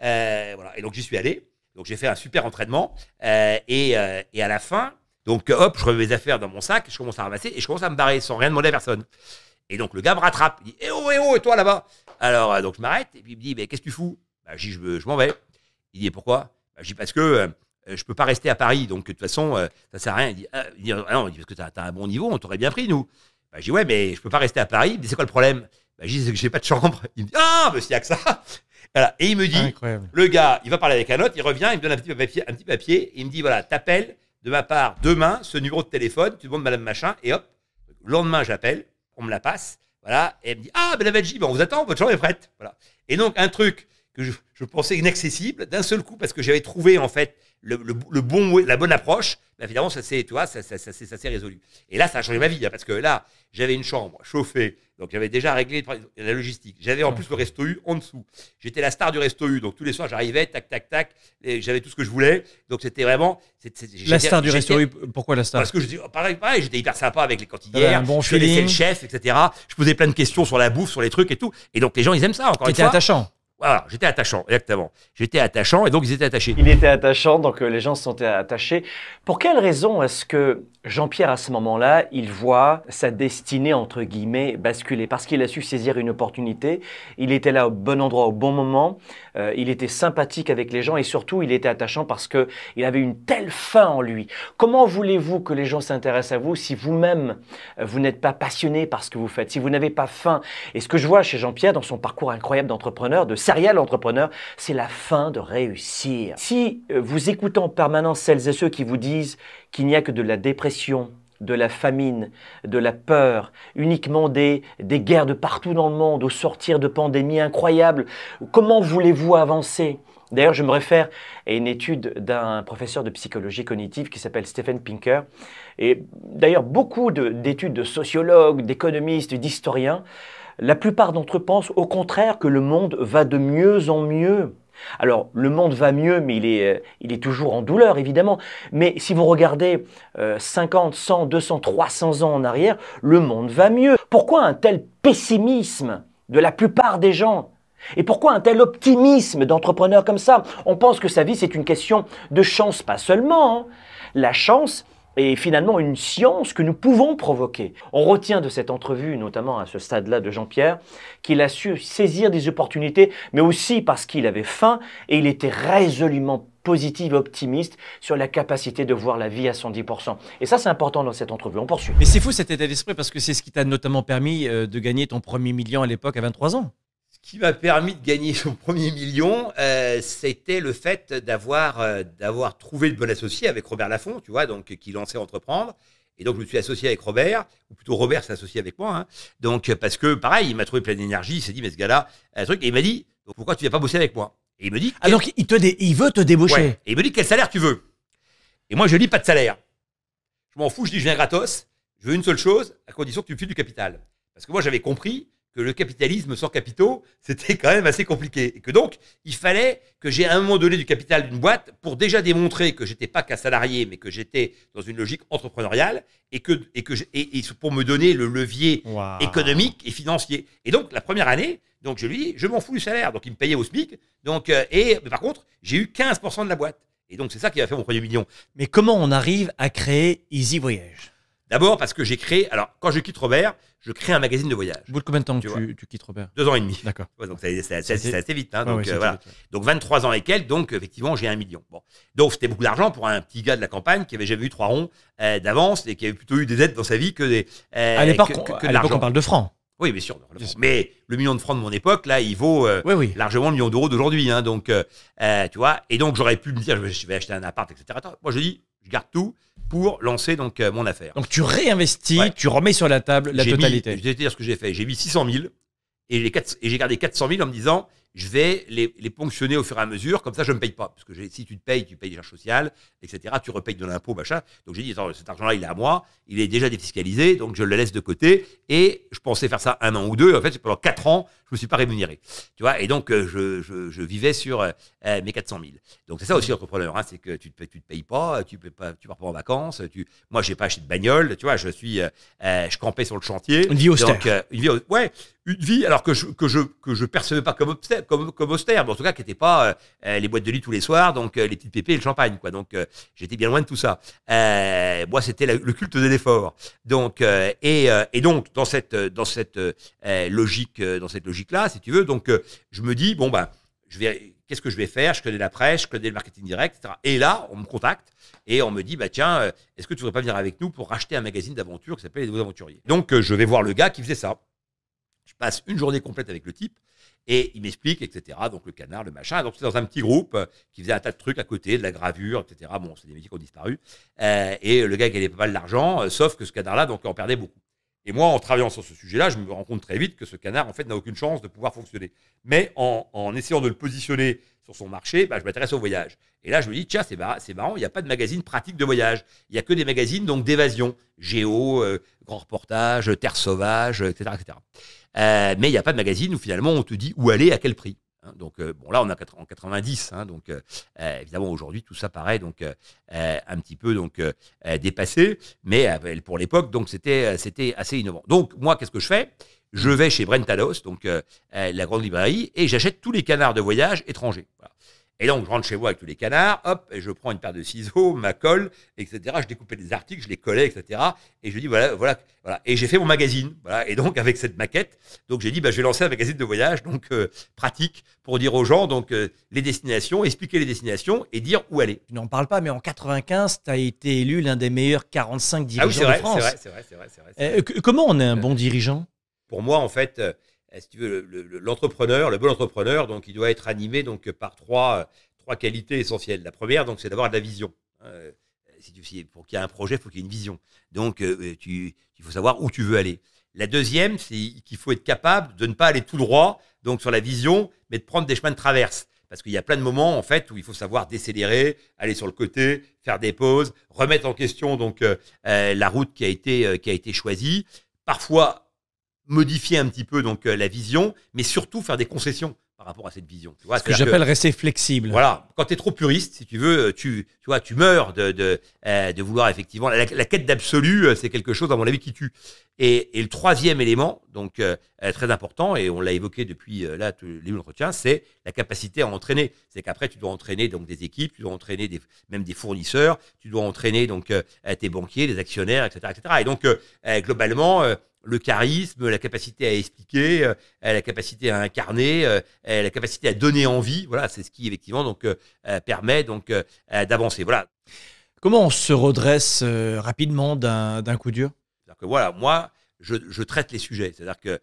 voilà. Et donc, j'y suis allé. Donc, j'ai fait un super entraînement. Et, à la fin, donc, hop, je remets mes affaires dans mon sac, je commence à ramasser et je commence à me barrer sans rien demander à personne. Et donc, le gars me rattrape. Il dit Eh oh, hé eh oh, et toi là-bas Alors, donc, je m'arrête et puis il me dit Mais qu'est-ce que tu fous bah, je, je, je m'en vais. Il dit pourquoi bah, Je dis parce que je euh, euh, je peux pas rester à Paris, donc de toute façon, ça euh, ça sert à rien. Il dit, ah, ah non, parce que tu as, un bon niveau, on t'aurait bien pris, nous. Bah, je dis ouais, mais je peux pas rester à Paris. Il me dit c'est quoi le problème bah, Je dis c'est que j'ai pas de chambre. Il me dit ah, mais s'il n'y a que ça. Et il me dit le gars, il va parler avec un autre, il revient, il me donne un petit papier, un petit papier et il me dit voilà, t'appelles de ma part demain ce numéro de téléphone, tu demandes madame machin, et hop, le lendemain, j'appelle, on me la passe. Voilà, et elle me dit Ah, ben la Belgique, on vous attend, votre chambre est prête. Voilà. Et donc, un truc que je, je pensais inaccessible, d'un seul coup, parce que j'avais trouvé en fait le, le, le, bon, la bonne approche, bah, finalement, ça s'est, ça, ça, ça, ça s'est résolu. Et là, ça a changé ma vie, hein, parce que là, j'avais une chambre chauffée, donc j'avais déjà réglé la logistique. J'avais en plus le resto U en dessous. J'étais la star du resto U, donc tous les soirs, j'arrivais, tac, tac, tac, et j'avais tout ce que je voulais. Donc c'était vraiment. C la star du resto U, pourquoi la star Parce que je dis, oh, pareil, j'étais hyper sympa avec les cantinières, je le chef, etc. Je posais plein de questions sur la bouffe, sur les trucs et tout. Et donc les gens, ils aiment ça, encore une fois. attachant. Voilà, ah, j'étais attachant, exactement. J'étais attachant et donc ils étaient attachés. Il était attachant, donc euh, les gens se sentaient attachés. Pour quelle
raison est-ce que Jean-Pierre, à ce moment-là, il voit sa destinée, entre guillemets, basculer, parce qu'il a su saisir une opportunité, il était là au bon endroit, au bon moment, euh, il était sympathique avec les gens et surtout, il était attachant parce qu'il avait une telle faim en lui. Comment voulez-vous que les gens s'intéressent à vous si vous-même, vous, euh, vous n'êtes pas passionné par ce que vous faites, si vous n'avez pas faim Et ce que je vois chez Jean-Pierre dans son parcours incroyable d'entrepreneur, de serial entrepreneur, c'est la faim de réussir. Si euh, vous écoutez en permanence celles et ceux qui vous disent « qu'il n'y a que de la dépression, de la famine, de la peur, uniquement des, guerres de partout dans le monde, au sortir de pandémies incroyables. Comment voulez-vous avancer D'ailleurs, je me réfère à une étude d'un professeur de psychologie cognitive qui s'appelle Stephen Pinker. Et d'ailleurs, beaucoup d'études de sociologues, d'économistes, d'historiens, la plupart d'entre eux pensent au contraire que le monde va de mieux en mieux. Alors, le monde va mieux, mais euh, il est, toujours en douleur, évidemment. Mais si vous regardez 50, 100, 200, 300 ans en arrière, le monde va mieux. Pourquoi un tel pessimisme de la plupart des gens et pourquoi un tel optimisme d'entrepreneurs comme ça On pense que sa vie, c'est une question de chance, pas seulement. Hein. La chance, et finalement une science que nous pouvons provoquer. On retient de cette entrevue, notamment à ce stade-là de Jean-Pierre, qu'il a su saisir des opportunités, mais aussi parce qu'il avait faim et il était résolument positif optimiste sur la capacité de voir la vie à 110%. Et ça, c'est important dans cette entrevue. On poursuit. Mais c'est fou cet état d'esprit parce que c'est ce qui t'a notamment permis euh, de gagner ton premier million à l'époque à 23 ans
qui m'a permis de gagner son premier million, euh, c'était le fait d'avoir euh, d'avoir trouvé le bon associé avec Robert Laffont, tu vois, donc qui lançait Entreprendre. Et donc je me suis associé avec Robert, ou plutôt Robert s'est associé avec moi. Hein. Donc parce que pareil, il m'a trouvé plein d'énergie, il s'est dit mais ce gars-là, un truc, il m'a dit pourquoi tu viens pas bosser avec moi Et il me dit ah donc il te il veut te débaucher. Et il me dit quel salaire tu veux Et moi je dis pas de salaire. Je m'en fous, je dis je viens gratos. Je veux une seule chose, à condition que tu me files du capital. Parce que moi j'avais compris que le capitalisme sans capitaux, c'était quand même assez compliqué. Et que donc, il fallait que j'ai à un moment donné du capital d'une boîte pour déjà démontrer que j'étais pas qu'un salarié, mais que j'étais dans une logique entrepreneuriale et que, et que et, pour me donner le levier économique et financier. Et donc, la première année, donc je lui dis, je m'en fous du salaire. Donc, il me payait au SMIC. Donc, euh, et, par contre, j'ai eu 15% de la boîte. Et donc, c'est ça qui a fait mon premier million. Mais comment on arrive à créer Easy Voyage D'abord parce que j'ai créé. Alors, quand je quitte Robert, je crée un magazine de voyage.
Au bout de combien de temps tu, tu, quittes Robert
Deux ans et demi. D'accord. donc, c'est assez, assez, vite. Hein, donc, 23 euh, ans et quelques. Donc, effectivement, j'ai un million. Bon. Donc, c'était beaucoup d'argent pour un petit gars de la campagne qui avait jamais eu trois ronds euh, d'avance et qui avait plutôt eu des aides dans sa vie que des. Euh, à l'époque, on parle de francs. Oui, bien sûr. Mais le million de francs de mon époque, là, il vaut largement le million d'euros d'aujourd'hui. Hein, donc, tu vois, et donc j'aurais pu me dire, je vais acheter un appart, etc. Moi, je dis, je garde tout, pour lancer donc euh, mon affaire. Donc tu réinvestis,
tu remets sur la table la totalité.
Je vais te dire ce que j'ai fait. J'ai mis 600 000 et j'ai gardé 400 000 en me disant je vais les, les, ponctionner au fur et à mesure, comme ça je ne me paye pas. Parce que si tu te payes, tu payes des charges sociales, etc., tu repayes de l'impôt, machin. Donc j'ai dit, cet argent-là, il est à moi, il est déjà défiscalisé, donc je le laisse de côté. Et je pensais faire ça un an ou deux, en fait, pendant quatre ans, je ne me suis pas rémunéré. Tu vois, et donc euh, je, je, vivais sur euh, euh, mes 400 000. Donc c'est ça aussi l'entrepreneur, hein, c'est que tu ne te, tu payes pas, tu ne pars pas en vacances. Tu, moi, je n'ai pas acheté de bagnole, tu vois, je, suis, je campais sur le chantier. Une vie austère. Donc, une vie, ouais, une vie alors que je, que je, que je percevais pas comme obstacle comme, comme austère, mais en tout cas qui n'était pas euh, euh, les boîtes de lit tous les soirs, donc euh, les petites pépées et le champagne, quoi. Donc j'étais bien loin de tout ça. moi, c'était le culte de l'effort. Donc et, donc dans cette dans cette logique dans cette logique là, si tu veux, donc je me dis bon ben je vais qu'est-ce que je vais faire Je connais la presse, je connais le marketing direct, etc. Et là, on me contacte et on me dit, bah tiens, est-ce que tu voudrais pas venir avec nous pour racheter un magazine d'aventure qui s'appelle Les Nouveaux Aventuriers Donc, je vais voir le gars qui faisait ça. Je passe une journée complète avec le type. Et il m'explique, etc. Donc le canard, le machin. Donc c'est dans un petit groupe euh, qui faisait un tas de trucs à côté, de la gravure, etc. Bon, c'est des métiers qui ont disparu. Euh, et le gars qui avait pas mal d'argent, euh, sauf que ce canard-là, donc, en perdait beaucoup. Et moi, en travaillant sur ce sujet-là, je me rends compte très vite que ce canard, en fait, n'a aucune chance de pouvoir fonctionner. Mais en, essayant de le positionner sur son marché, bah, je m'intéresse au voyage. Et là, je me dis, tiens, c'est marrant, il n'y a pas de magazine pratique de voyage. Il n'y a que des magazines donc d'évasion, géo, euh, grand reportage, terre sauvage, etc. Euh, etc. Euh, mais il n'y a pas de magazine où finalement on te dit où aller, à quel prix. Hein. donc euh, bon là on a en 90, hein, donc euh, euh, évidemment aujourd'hui tout ça paraît donc un petit peu donc dépassé, mais pour l'époque donc c'était c'était assez innovant. Donc moi qu'est-ce que je fais Je vais chez Brentados, donc la grande librairie, et j'achète tous les canards de voyage étrangers. Voilà. Et donc, je rentre chez moi avec tous les canards, hop, et je prends une paire de ciseaux, ma colle, etc. Je découpais des articles, je les collais, etc. Et je dis, voilà, voilà, voilà. Et j'ai fait mon magazine, voilà. Et donc, avec cette maquette, donc j'ai dit, bah, je vais lancer un magazine de voyage, donc euh, pratique, pour dire aux gens, donc, euh, les destinations, expliquer les destinations et dire où aller. Tu n'en
parles pas, mais en 95, tu as été élu l'un des meilleurs 45 dirigeants ah oui, de France. c'est vrai, c'est vrai, c'est vrai. c'est euh, vrai comment on est un bon dirigeant
Pour moi, en fait, eh, si tu veux, l'entrepreneur, le, bon entrepreneur, donc il doit être animé donc par trois, euh, trois qualités essentielles. La première, donc, c'est d'avoir de la vision. Euh, si tu, pour qu'il y ait un projet, il faut qu'il y ait une vision. Donc, euh, tu, il faut savoir où tu veux aller. La deuxième, c'est qu'il faut être capable de ne pas aller tout droit, donc sur la vision, mais de prendre des chemins de traverse. Parce qu'il y a plein de moments, en fait, où il faut savoir décélérer, aller sur le côté, faire des pauses, remettre en question donc la route qui a été, qui a été choisie. Parfois, modifier un petit peu donc euh, la vision, mais surtout faire des concessions par rapport à cette vision. Tu vois, ce que j'appelle
rester flexible.
Voilà, quand tu es trop puriste, si tu veux, euh, tu, tu vois, tu meurs de, de, euh, de vouloir effectivement. La, quête d'absolu, c'est quelque chose, à mon avis, qui tue. Et, le troisième élément, donc très important, et on l'a évoqué depuis là tout, les entretiens, c'est la capacité à entraîner. C'est qu'après, tu dois entraîner donc des équipes, tu dois entraîner des, même des fournisseurs, tu dois entraîner donc tes banquiers, des actionnaires, etc., etc. Et donc globalement, le charisme, la capacité à expliquer, euh, la capacité à incarner, euh, euh, la capacité à donner envie. Voilà, c'est ce qui effectivement donc permet donc d'avancer. Voilà.
Comment on se redresse rapidement d'un coup dur
que, voilà, moi, je, traite les sujets. C'est-à-dire que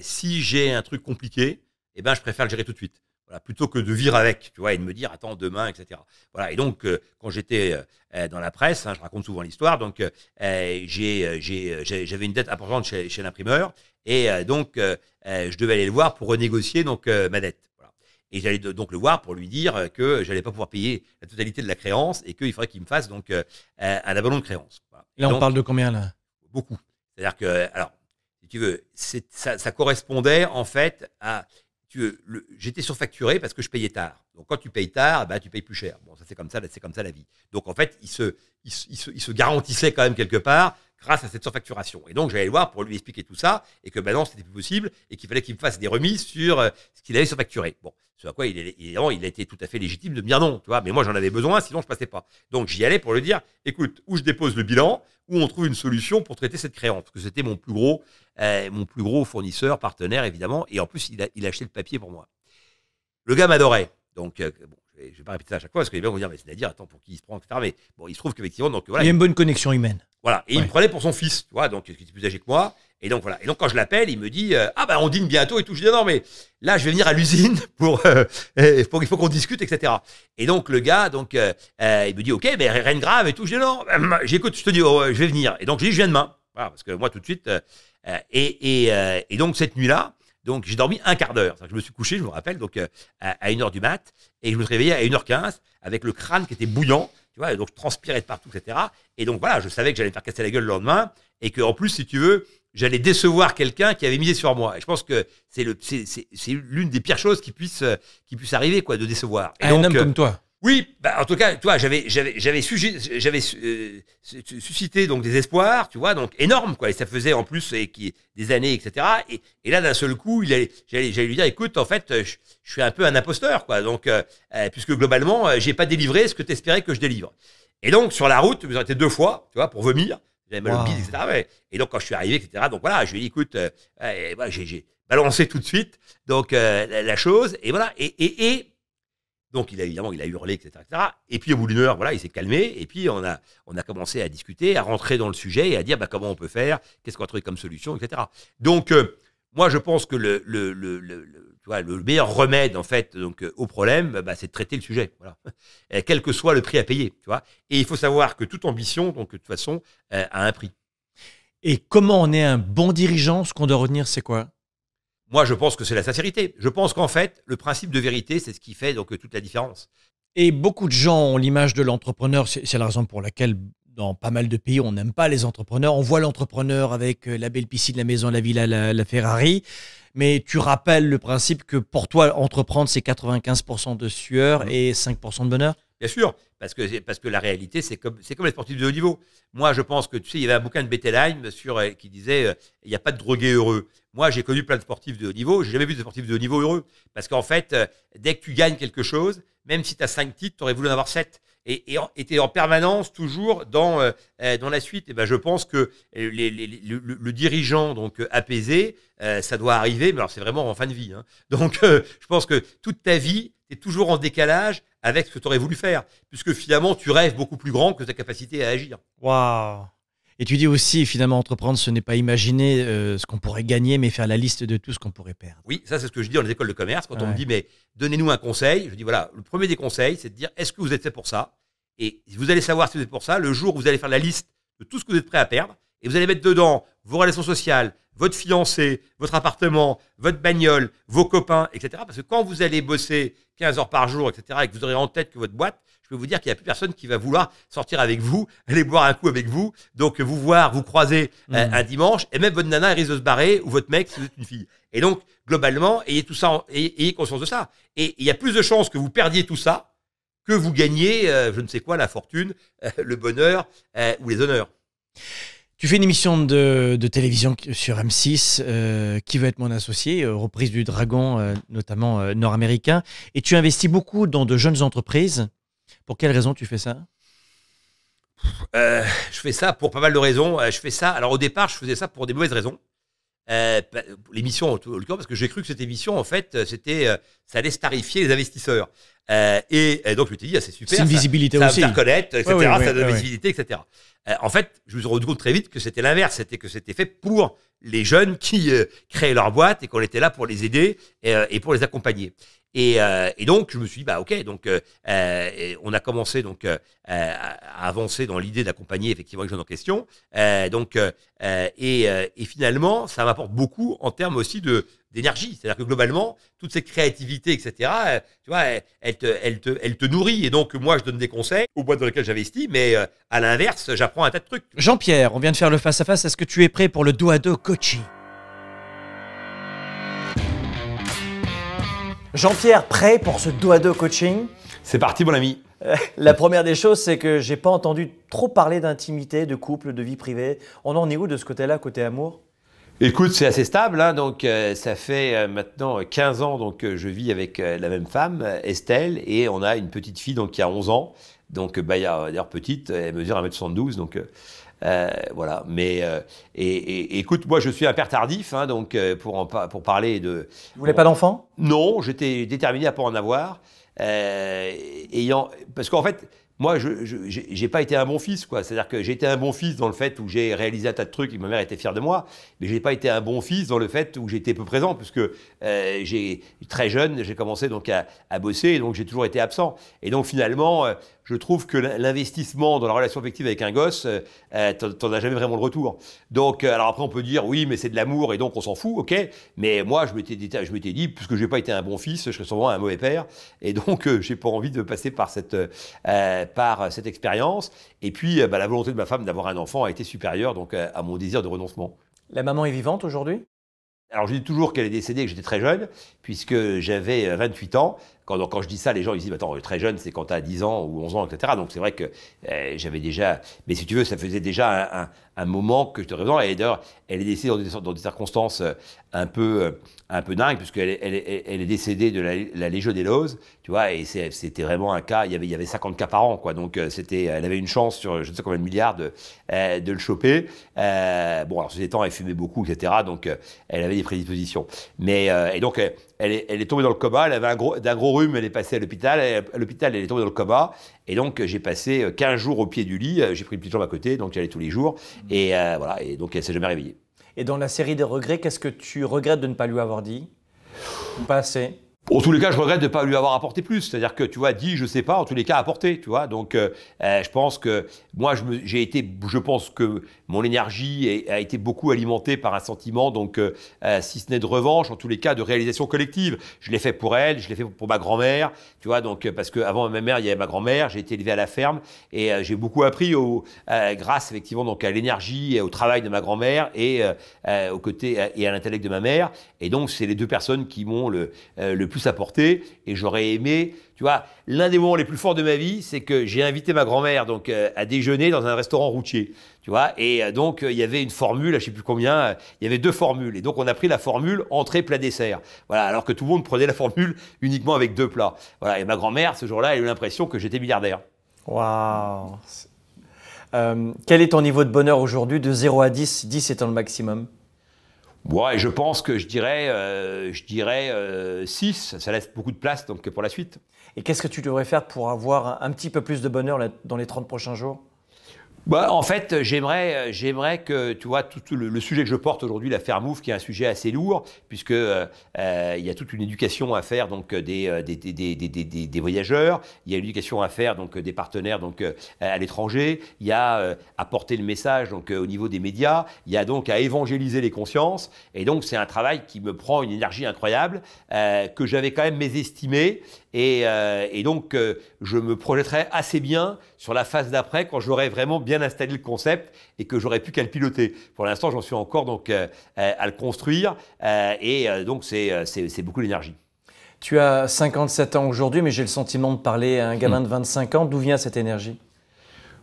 si j'ai un truc compliqué, eh ben, je préfère le gérer tout de suite plutôt que de vivre avec, tu vois, et de me dire attends demain, etc. Voilà. Et donc euh, quand j'étais euh, euh, dans la presse, hein, je raconte souvent l'histoire, donc j'avais une dette importante chez, l'imprimeur et donc je devais aller le voir pour renégocier donc ma dette. Et j'allais donc le voir pour lui dire que j'allais pas pouvoir payer la totalité de la créance et qu'il faudrait qu'il me fasse donc un abandon de créance.
Là, on parle de combien là Beaucoup.
C'est-à-dire que alors si tu veux, ça correspondait en fait à euh, j'étais surfacturé parce que je payais tard. Donc quand tu payes tard, bah, tu payes plus cher. Bon, ça c'est comme ça, c'est comme ça la vie. Donc en fait, se, se, il se garantissait quand même quelque part grâce à cette surfacturation. Et donc, j'allais le voir pour lui expliquer tout ça, et que maintenant, non, c'était plus possible, et qu'il fallait qu'il me fasse des remises sur euh, ce qu'il avait surfacturé. Bon, ce à quoi il, il, a été tout à fait légitime de me dire non, tu vois, mais moi j'en avais besoin, sinon je passais pas. Donc, j'y allais pour lui dire, écoute, où je dépose le bilan, où on trouve une solution pour traiter cette créance, parce que c'était mon plus gros, euh, mon plus gros fournisseur, partenaire, évidemment, et en plus, il achetait acheté le papier pour moi. Le gars m'adorait. Donc, euh, bon, je ne vais pas répéter ça à chaque fois parce que les gens vont dire mais c'est à dire attends pour qui il se prend etc. Mais bon il se trouve qu'effectivement donc voilà. Il y a une bonne
connexion humaine.
Voilà et il me prenait pour son fils tu vois donc qui était plus âgé que moi et donc voilà et donc quand je l'appelle il me dit euh, ah ben on dîne bientôt et tout je dis non mais là je vais venir à l'usine pour, euh, il faut qu'on discute etc. Et donc le gars donc euh, euh, il me dit ok mais rien de grave et tout je dis non j'écoute je te dis oh, je vais venir et donc je dis je viens demain voilà parce que moi tout de suite et, et donc cette nuit là donc, j'ai dormi un quart d'heure. Je me suis couché, je me rappelle, donc euh, à 1h du mat, et je me suis réveillé à 1h15 avec le crâne qui était bouillant, tu vois, donc je transpirais de partout, etc. Et donc, voilà, je savais que j'allais me faire casser la gueule le lendemain, et qu'en plus, si tu veux, j'allais décevoir quelqu'un qui avait misé sur moi. Et je pense que c'est l'une des pires choses qui puisse, euh, qui puisse arriver, quoi, de décevoir. Et un homme euh, comme toi oui, bah en tout cas, toi, j'avais, j'avais, j'avais, j'avais euh, suscité donc des espoirs, tu vois, donc énormes quoi. Et ça faisait en plus des années, etc. Et, là, d'un seul coup, il allait, j'allais, lui dire, écoute, en fait, je, suis un peu un imposteur, quoi. Donc, euh, euh, puisque globalement, j'ai pas délivré ce que tu espérais que je délivre. Et donc, sur la route, vous été deux fois, tu vois, pour vomir. J'avais mal au pied, etc. Et donc, quand je suis arrivé, etc. Donc voilà, je lui ai dit, écoute, j'ai, balancé tout de suite, donc la, chose. Et voilà. et, et, et donc, il a, évidemment, il a hurlé, etc., Et puis, au bout d'une heure, voilà, il s'est calmé. Et puis, on a, on a commencé à discuter, à rentrer dans le sujet et à dire bah, comment on peut faire, qu'est-ce qu'on va trouver comme solution, etc. Donc, euh, moi, je pense que le, le, meilleur remède, en fait, donc, euh, au problème, bah, c'est de traiter le sujet, voilà. Euh, quel que soit le prix à payer. Tu vois. Et il faut savoir que toute ambition, donc, de toute façon, a un prix.
Et comment on est un bon dirigeant Ce qu'on doit retenir, c'est quoi
moi, je pense que c'est la sincérité. Je pense qu'en fait, le principe de vérité, c'est ce qui fait donc toute la différence.
Et beaucoup de gens ont l'image de l'entrepreneur. C'est la raison pour laquelle dans pas mal de pays, on n'aime pas les entrepreneurs. On voit l'entrepreneur avec euh, la belle piscine, la maison, la villa, la, la, Ferrari. Mais tu rappelles le principe que pour toi, entreprendre, c'est 95% de sueur et 5% de bonheur
Bien sûr, parce que, parce que la réalité, c'est comme, les sportifs de haut niveau. Moi, je pense que, tu sais, il y avait un bouquin de Bettelheim sur, euh, qui disait euh, il n'y a pas de drogué heureux. Moi, j'ai connu plein de sportifs de haut niveau. J'ai jamais vu de sportifs de haut niveau heureux. Parce qu'en fait, euh, dès que tu gagnes quelque chose, même si tu as 5 titres, tu aurais voulu en avoir 7 et, était en permanence toujours dans, euh, euh, dans la suite. Et ben, je pense que euh, le, dirigeant donc apaisé, ça doit arriver, mais alors c'est vraiment en fin de vie. Hein. Donc je pense que toute ta vie, tu es toujours en décalage avec ce que tu aurais voulu faire, puisque finalement tu rêves beaucoup plus grand que ta capacité à agir. Waouh
et tu dis aussi, finalement, entreprendre, ce n'est pas imaginer euh, ce qu'on pourrait gagner, mais faire la liste de tout ce qu'on pourrait perdre.
Oui, ça, c'est ce que je dis dans les écoles de commerce. Quand on me dit, mais donnez-nous un conseil, je dis, voilà, le premier des conseils, c'est de dire, est-ce que vous êtes fait pour ça Et vous allez savoir si vous êtes pour ça le jour où vous allez faire la liste de tout ce que vous êtes prêt à perdre, et vous allez mettre dedans vos relations sociales, votre fiancé, votre appartement, votre bagnole, vos copains, etc. Parce que quand vous allez bosser 15 heures par jour, etc., et que vous aurez en tête que votre boîte, je peux vous dire qu'il n'y a plus personne qui va vouloir sortir avec vous, aller boire un coup avec vous, donc vous voir, vous croiser euh, mm. un, dimanche, et même votre nana, risque de se barrer, ou votre mec, si vous êtes une fille. Et donc, globalement, ayez tout ça, ayez, conscience de ça. Et il y a plus de chances que vous perdiez tout ça que vous gagniez, euh, je ne sais quoi, la fortune, euh, le bonheur ou les honneurs.
Tu fais une émission de, télévision sur M6, Qui veut être mon associé, reprise du Dragon, notamment nord-américain. Et tu investis beaucoup dans de jeunes entreprises pour quelle raison tu fais ça
euh, Je fais ça pour pas mal de raisons. Euh, je fais ça. Alors au départ, je faisais ça pour des mauvaises raisons. Euh, bah, l'émission en tout cas parce que j'ai cru que cette émission en fait c'était ça allait starifier les investisseurs et, donc je me suis dit ah, c'est super c'est une visibilité aussi va etc ça donne visibilité etc en fait je me suis rendu compte très vite que c'était l'inverse c'était que c'était fait pour les jeunes qui créaient leur boîte et qu'on était là pour les aider et pour les accompagner euh, et, donc, je me suis dit, bah, OK, donc, euh, euh, on a commencé donc, à avancer dans l'idée d'accompagner effectivement les jeunes en question. donc, et, finalement, ça m'apporte beaucoup en termes aussi de, d'énergie. C'est-à-dire que globalement, toute cette créativité, etc., tu vois, elle, te, elle, nourrit. Et donc, moi, je donne des conseils aux boîtes dans lesquelles j'investis, mais à l'inverse, j'apprends un tas de trucs.
Jean-Pierre, on vient de faire le face-à-face. Est-ce que tu es prêt pour le dos à coaching Jean-Pierre, prêt pour ce dos à coaching C'est parti, mon ami. Euh, la première des choses, c'est que j'ai pas entendu trop parler d'intimité, de couple, de vie privée. On en est où de ce côté-là, côté amour
Écoute, c'est assez stable, hein. donc euh, ça fait euh, maintenant 15 ans donc je vis avec la même femme, Estelle, et on a une petite fille donc qui a 11 ans, donc bah, petite, elle mesure 1m72, donc euh, voilà, mais euh, et, écoute, moi je suis un père tardif, hein, donc euh, pour, pour parler de. Vous voulez pas d'enfant Non, j'étais déterminé à pas en avoir. ayant, parce qu'en fait, moi, je n'ai pas été un bon fils, quoi. C'est-à-dire que j'ai été un bon fils dans le fait où j'ai réalisé un tas de trucs et ma mère était fière de moi, mais je n'ai pas été un bon fils dans le fait où j'étais peu présent, puisque j'ai très jeune, j'ai commencé donc à, bosser, donc j'ai toujours été absent. Et donc finalement, je trouve que l'investissement dans la relation affective avec un gosse, euh, euh, tu t'en as jamais vraiment le retour. Donc, euh, alors après, on peut dire, oui, mais c'est de l'amour et donc on s'en fout, ok. Mais moi, je m'étais dit, je m'étais dit, puisque j'ai pas été un bon fils, je serais sûrement un mauvais père. Et donc, j'ai pas envie de passer par cette, expérience. Et puis, bah, la volonté de ma femme d'avoir un enfant a été supérieure donc à mon désir de renoncement. La maman est vivante aujourd'hui alors je dis toujours qu'elle est décédée, que j'étais très jeune, puisque j'avais 28 ans, quand, quand je dis ça, les gens ils disent Attends, très jeune, c'est quand t'as as 10 ans ou 11 ans, etc. Donc c'est vrai que eh, j'avais déjà. Mais si tu veux, ça faisait déjà un, moment que je te raison. Et d'ailleurs, elle est décédée dans des, circonstances euh, un peu, euh, un peu dingues, puisqu'elle elle, est décédée de la, la légionellose, tu vois, et c'était vraiment un cas. Il y avait, il y avait 50 cas par an, quoi. Donc euh, c'était, elle avait une chance sur je ne sais combien de milliards de, le choper. bon, alors, ces temps. elle fumait beaucoup, etc. Donc elle avait des prédispositions. Mais, et donc, elle est, tombée dans le coma, elle avait un gros, d'un gros elle est passée à l'hôpital, à l'hôpital, elle est tombée dans le coma, et donc j'ai passé 15 euh, jours au pied du lit, euh, j'ai pris une petite jambe à côté, donc j'y allais tous les jours, et euh, voilà, et donc elle s'est jamais réveillée.
Et dans la série des regrets, qu'est-ce que tu regrettes de ne pas lui avoir dit
Pas assez en tous les cas, je regrette de ne pas lui avoir apporté plus. C'est-à-dire que, tu vois, dit, je sais pas, en tous les cas, apporté, tu vois. Donc, euh, euh, je pense que moi, j'ai été, je pense que mon énergie a, été beaucoup alimentée par un sentiment, donc, euh, si ce n'est de revanche, en tous les cas, de réalisation collective. Je l'ai fait pour elle, je l'ai fait pour ma grand-mère, tu vois, donc, parce qu'avant ma mère, il y avait ma grand-mère, j'ai été élevé à la ferme et j'ai beaucoup appris grâce, effectivement, donc, à l'énergie et au travail de ma grand-mère et au côté et à l'intellect de ma mère. Et donc, c'est les deux personnes qui m'ont le, le plus à porter et j'aurais aimé, tu vois, l'un des moments les plus forts de ma vie, c'est que j'ai invité ma grand-mère donc euh, à déjeuner dans un restaurant routier, tu vois, et euh, donc euh, il y avait une formule, je sais plus combien, il y avait deux formules et donc on a pris la formule entrée plat dessert. Voilà, alors que tout le monde prenait la formule uniquement avec deux plats. Voilà, et ma grand-mère ce jour-là, elle a eu l'impression que j'étais milliardaire.
Waouh quel est ton niveau de bonheur aujourd'hui de 0 à 10, 10 étant le maximum
je pense que je dirais, 6. Euh, euh, ça laisse beaucoup de place donc, pour la suite. Et qu'est-ce que tu devrais
faire pour avoir un, petit peu plus de bonheur dans les 30 prochains jours
bah, en fait, euh, j'aimerais, euh, j'aimerais que, tu vois, tout, le, sujet que je porte aujourd'hui, ferme Mouffe, qui est un sujet assez lourd, puisque euh, il y a toute une éducation à faire donc des, des, des, des, des voyageurs, il y a une éducation à faire donc des partenaires donc à l'étranger, il y a à porter le message donc au niveau des médias, il y a donc à évangéliser les consciences, et donc c'est un travail qui me prend une énergie incroyable que j'avais quand même mésestimé, et, et donc je me projetterai assez bien sur la phase d'après quand j'aurai vraiment bien bien installé le concept et que j'aurais pu qu'à le piloter. Pour l'instant, j'en suis encore donc euh, euh, à le construire euh, et donc c'est beaucoup d'énergie.
Tu as 57 ans aujourd'hui, mais j'ai le sentiment de parler à un gamin hmm. de 25 ans. D'où vient cette énergie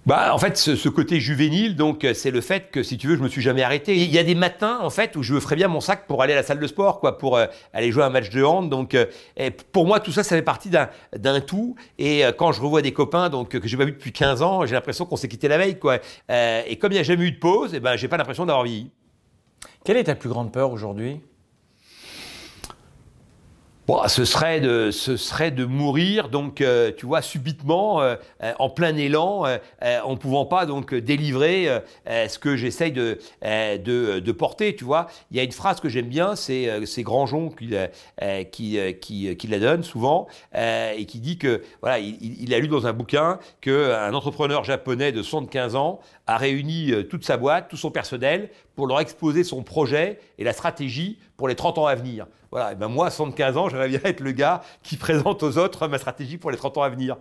bah, en fait, ce, côté juvénile, donc, c'est le fait que, si tu veux, je me suis jamais arrêté. Il y a des matins, en fait, où je me ferais bien mon sac pour aller à la salle de sport, quoi, pour euh, aller jouer un match de hand. Donc, euh, pour moi, tout ça, ça fait partie d'un tout. Et euh, quand je revois des copains, donc, que j'ai pas vu depuis 15 ans, j'ai l'impression qu'on s'est quitté la veille, quoi. et comme il n'y a jamais eu de pause, et eh ben, j'ai pas l'impression d'avoir vieilli. Quelle est ta plus grande peur aujourd'hui ce serait de, mourir, donc, euh, tu vois, subitement, euh, euh, en plein élan, en ne pouvant pas donc délivrer ce que j'essaye de, porter, tu vois. Il y a une phrase que j'aime bien, c'est c'est Grandjon qui, la donne souvent et qui dit que, voilà, il, a lu dans un bouquin qu'un entrepreneur japonais de 75 ans a réuni toute sa boîte, tout son personnel pour leur exposer son projet et la stratégie pour les 30 ans à venir. Voilà, ben moi, à 75 ans, j'aimerais bien être le gars qui présente aux autres ma stratégie pour les 30 ans à venir.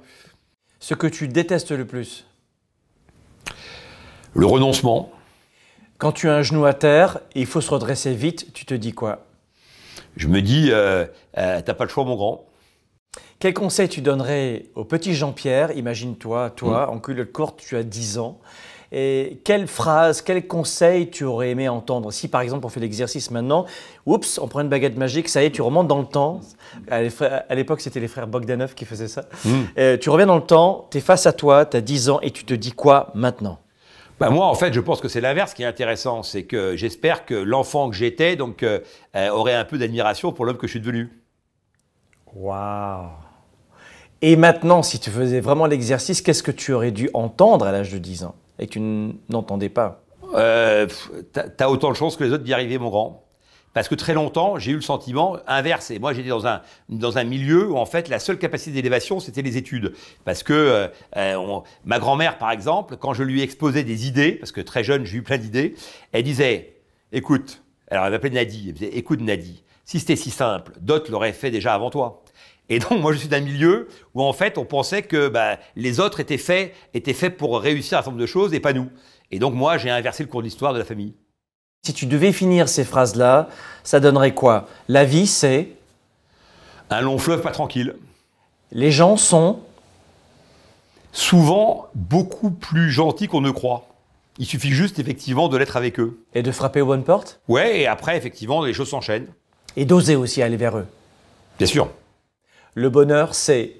Ce que tu détestes le plus Le renoncement.
Quand tu as un genou à terre et il faut se redresser vite, tu te dis quoi
Je me dis, euh, euh, t'as pas le choix, mon grand.
Quel conseil tu donnerais au petit Jean-Pierre Imagine-toi, toi, mm. en culotte courte, tu as 10 ans. Et quelle phrase, quel conseil tu aurais aimé entendre Si par exemple on fait l'exercice maintenant, oups, on prend une baguette magique, ça y est, tu remontes dans le temps. À l'époque, c'était les frères Bogdanov qui faisaient ça. Hmm. Euh, tu reviens dans le temps, tu es face à toi, tu as 10 ans et tu te dis quoi maintenant
bah, moi, en fait, je pense que c'est l'inverse qui est intéressant. C'est que j'espère que l'enfant que j'étais donc euh, euh, aurait un peu d'admiration pour l'homme que je suis devenu. Waouh et maintenant,
si tu faisais vraiment l'exercice, qu'est-ce que tu aurais dû entendre à l'âge de 10 ans et que tu n'entendais
pas euh, Tu as autant de chance que les autres d'y arriver, mon grand. Parce que très longtemps, j'ai eu le sentiment inverse. Et moi, j'étais dans un, dans un milieu où, en fait, la seule capacité d'élévation, c'était les études. Parce que euh, euh, ma grand-mère, par exemple, quand je lui exposais des idées, parce que très jeune, j'ai eu plein d'idées, elle disait, écoute, alors elle m'appelait Nadie, elle disait, écoute Nadie, si c'était si simple, d'autres l'auraient fait déjà avant toi. Et donc, moi, je suis d'un milieu où, en fait, on pensait que bah, les autres étaient faits, étaient faits pour réussir un certain nombre de choses et pas nous. Et donc, moi, j'ai inversé le cours de l'histoire de la famille.
Si tu devais finir ces phrases-là, ça donnerait quoi La vie, c'est Un long fleuve pas tranquille. Les gens sont
Souvent beaucoup plus gentils qu'on ne croit. Il suffit juste effectivement de l'être avec eux. Et de frapper aux bonnes portes Ouais, et après, effectivement, les choses s'enchaînent.
Et d'oser aussi aller vers eux.
Bien sûr. Le bonheur, c'est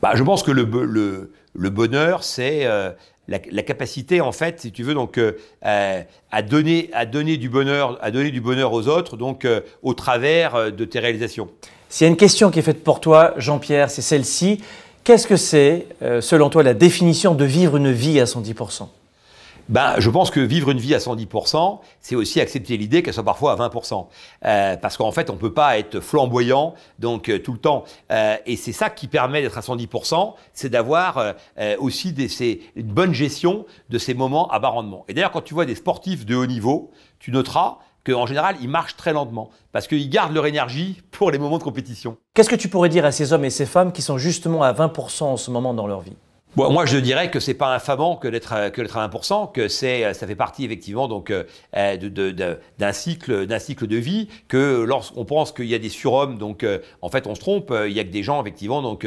bah, Je pense que le, bonheur, c'est euh, la, capacité, en fait, si tu veux, donc, euh, euh, à, donner, à, donner du bonheur, à donner du bonheur aux autres, donc au travers de tes réalisations.
S'il y a une question qui est faite pour toi, Jean-Pierre, c'est celle-ci. Qu'est-ce que c'est, selon toi, la définition de vivre une vie à 110
ben, je pense que vivre une vie à 110%, c'est aussi accepter l'idée qu'elle soit parfois à 20%. Euh, parce qu'en fait, on ne peut pas être flamboyant donc euh, tout le temps. Euh, et c'est ça qui permet d'être à 110%, c'est d'avoir euh, aussi des, une bonne gestion de ces moments à bas rendement. Et d'ailleurs, quand tu vois des sportifs de haut niveau, tu noteras qu'en général, ils marchent très lentement, parce qu'ils gardent leur énergie pour les moments de compétition.
Qu'est-ce que tu pourrais dire à ces hommes et ces femmes qui sont justement à 20% en ce moment dans leur vie
moi, je dirais que c'est pas infamant que d'être à, que 1%, que c'est, euh, ça fait partie effectivement donc euh, euh, d'un cycle, d'un cycle de vie. Que lorsqu'on pense qu'il y a des surhommes, donc en fait, on se trompe. Il y a que des gens effectivement donc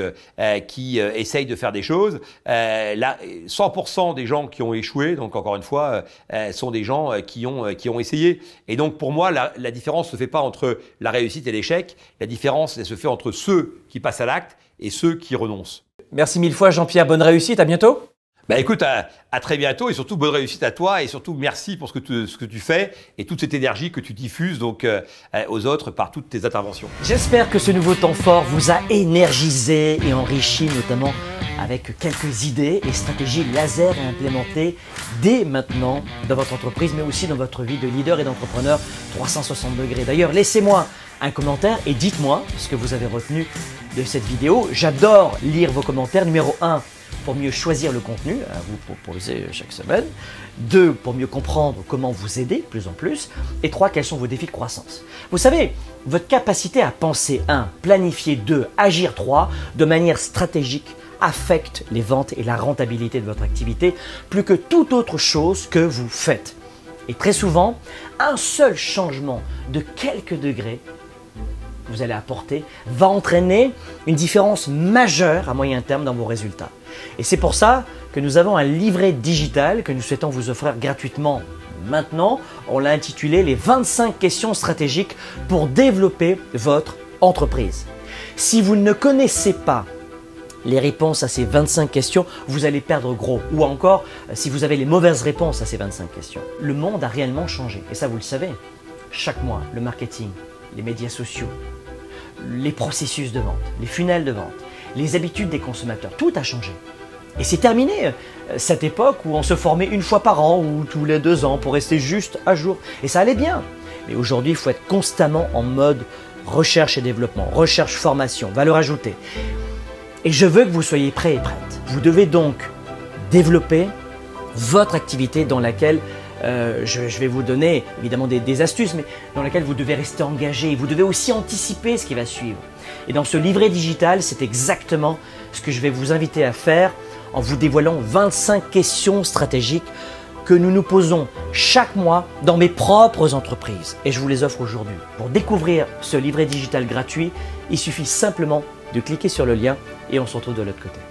qui essayent de faire des choses. là, 100% des gens qui ont échoué, donc encore une fois, sont des gens qui ont essayé. Et donc pour moi, la, différence ne se fait pas entre la réussite et l'échec. La différence, elle se fait entre ceux qui passent à l'acte et ceux qui renoncent. Merci mille fois Jean-Pierre, bonne réussite, à bientôt. Bah écoute, à, très bientôt et surtout bonne réussite à toi et surtout merci pour ce que tu, ce que tu fais et toute cette énergie que tu diffuses donc euh, euh, aux autres par toutes tes interventions.
J'espère que ce nouveau temps fort vous a énergisé et enrichi notamment avec quelques idées et stratégies laser à implémenter dès maintenant dans votre entreprise mais aussi dans votre vie de leader et d'entrepreneur 360 degrés. D'ailleurs, laissez-moi un commentaire et dites-moi ce que vous avez retenu de cette vidéo. J'adore lire vos commentaires. Numéro 1, pour mieux choisir le contenu à hein, vous proposer euh, chaque semaine. 2, pour mieux comprendre comment vous aider plus en plus. Et 3, quels sont vos défis de croissance. Vous savez, votre capacité à penser 1, planifier 2, agir 3, de manière stratégique affecte les ventes et la rentabilité de votre activité plus que toute autre chose que vous faites. Et très souvent, un seul changement de quelques degrés vous allez apporter va entraîner une différence majeure à moyen terme dans vos résultats. Et c'est pour ça que nous avons un livret digital que nous souhaitons vous offrir gratuitement maintenant. On l'a intitulé Les 25 questions stratégiques pour développer votre entreprise. Si vous ne connaissez pas les réponses à ces 25 questions, vous allez perdre gros. Ou encore, euh, si vous avez les mauvaises réponses à ces 25 questions. Le monde a réellement changé. Et ça, vous le savez. Chaque mois, le marketing, les médias sociaux, les processus de vente, les funnels de vente, les habitudes des consommateurs, tout a changé. Et c'est terminé euh, cette époque où on se formait une fois par an ou tous les deux ans pour rester juste à jour. Et ça allait bien. Mais aujourd'hui, il faut être constamment en mode recherche et développement, recherche, formation, valeur ajoutée. Et je veux que vous soyez prêts et prêtes. Vous devez donc développer votre activité dans laquelle euh, je, vais vous donner évidemment des, astuces, mais dans lesquelles vous devez rester engagé. et Vous devez aussi anticiper ce qui va suivre. Et dans ce livret digital, c'est exactement ce que je vais vous inviter à faire en vous dévoilant 25 questions stratégiques que nous nous posons chaque mois dans mes propres entreprises. Et je vous les offre aujourd'hui. Pour découvrir ce livret digital gratuit, il suffit simplement de cliquer sur le lien et on se retrouve de l'autre côté.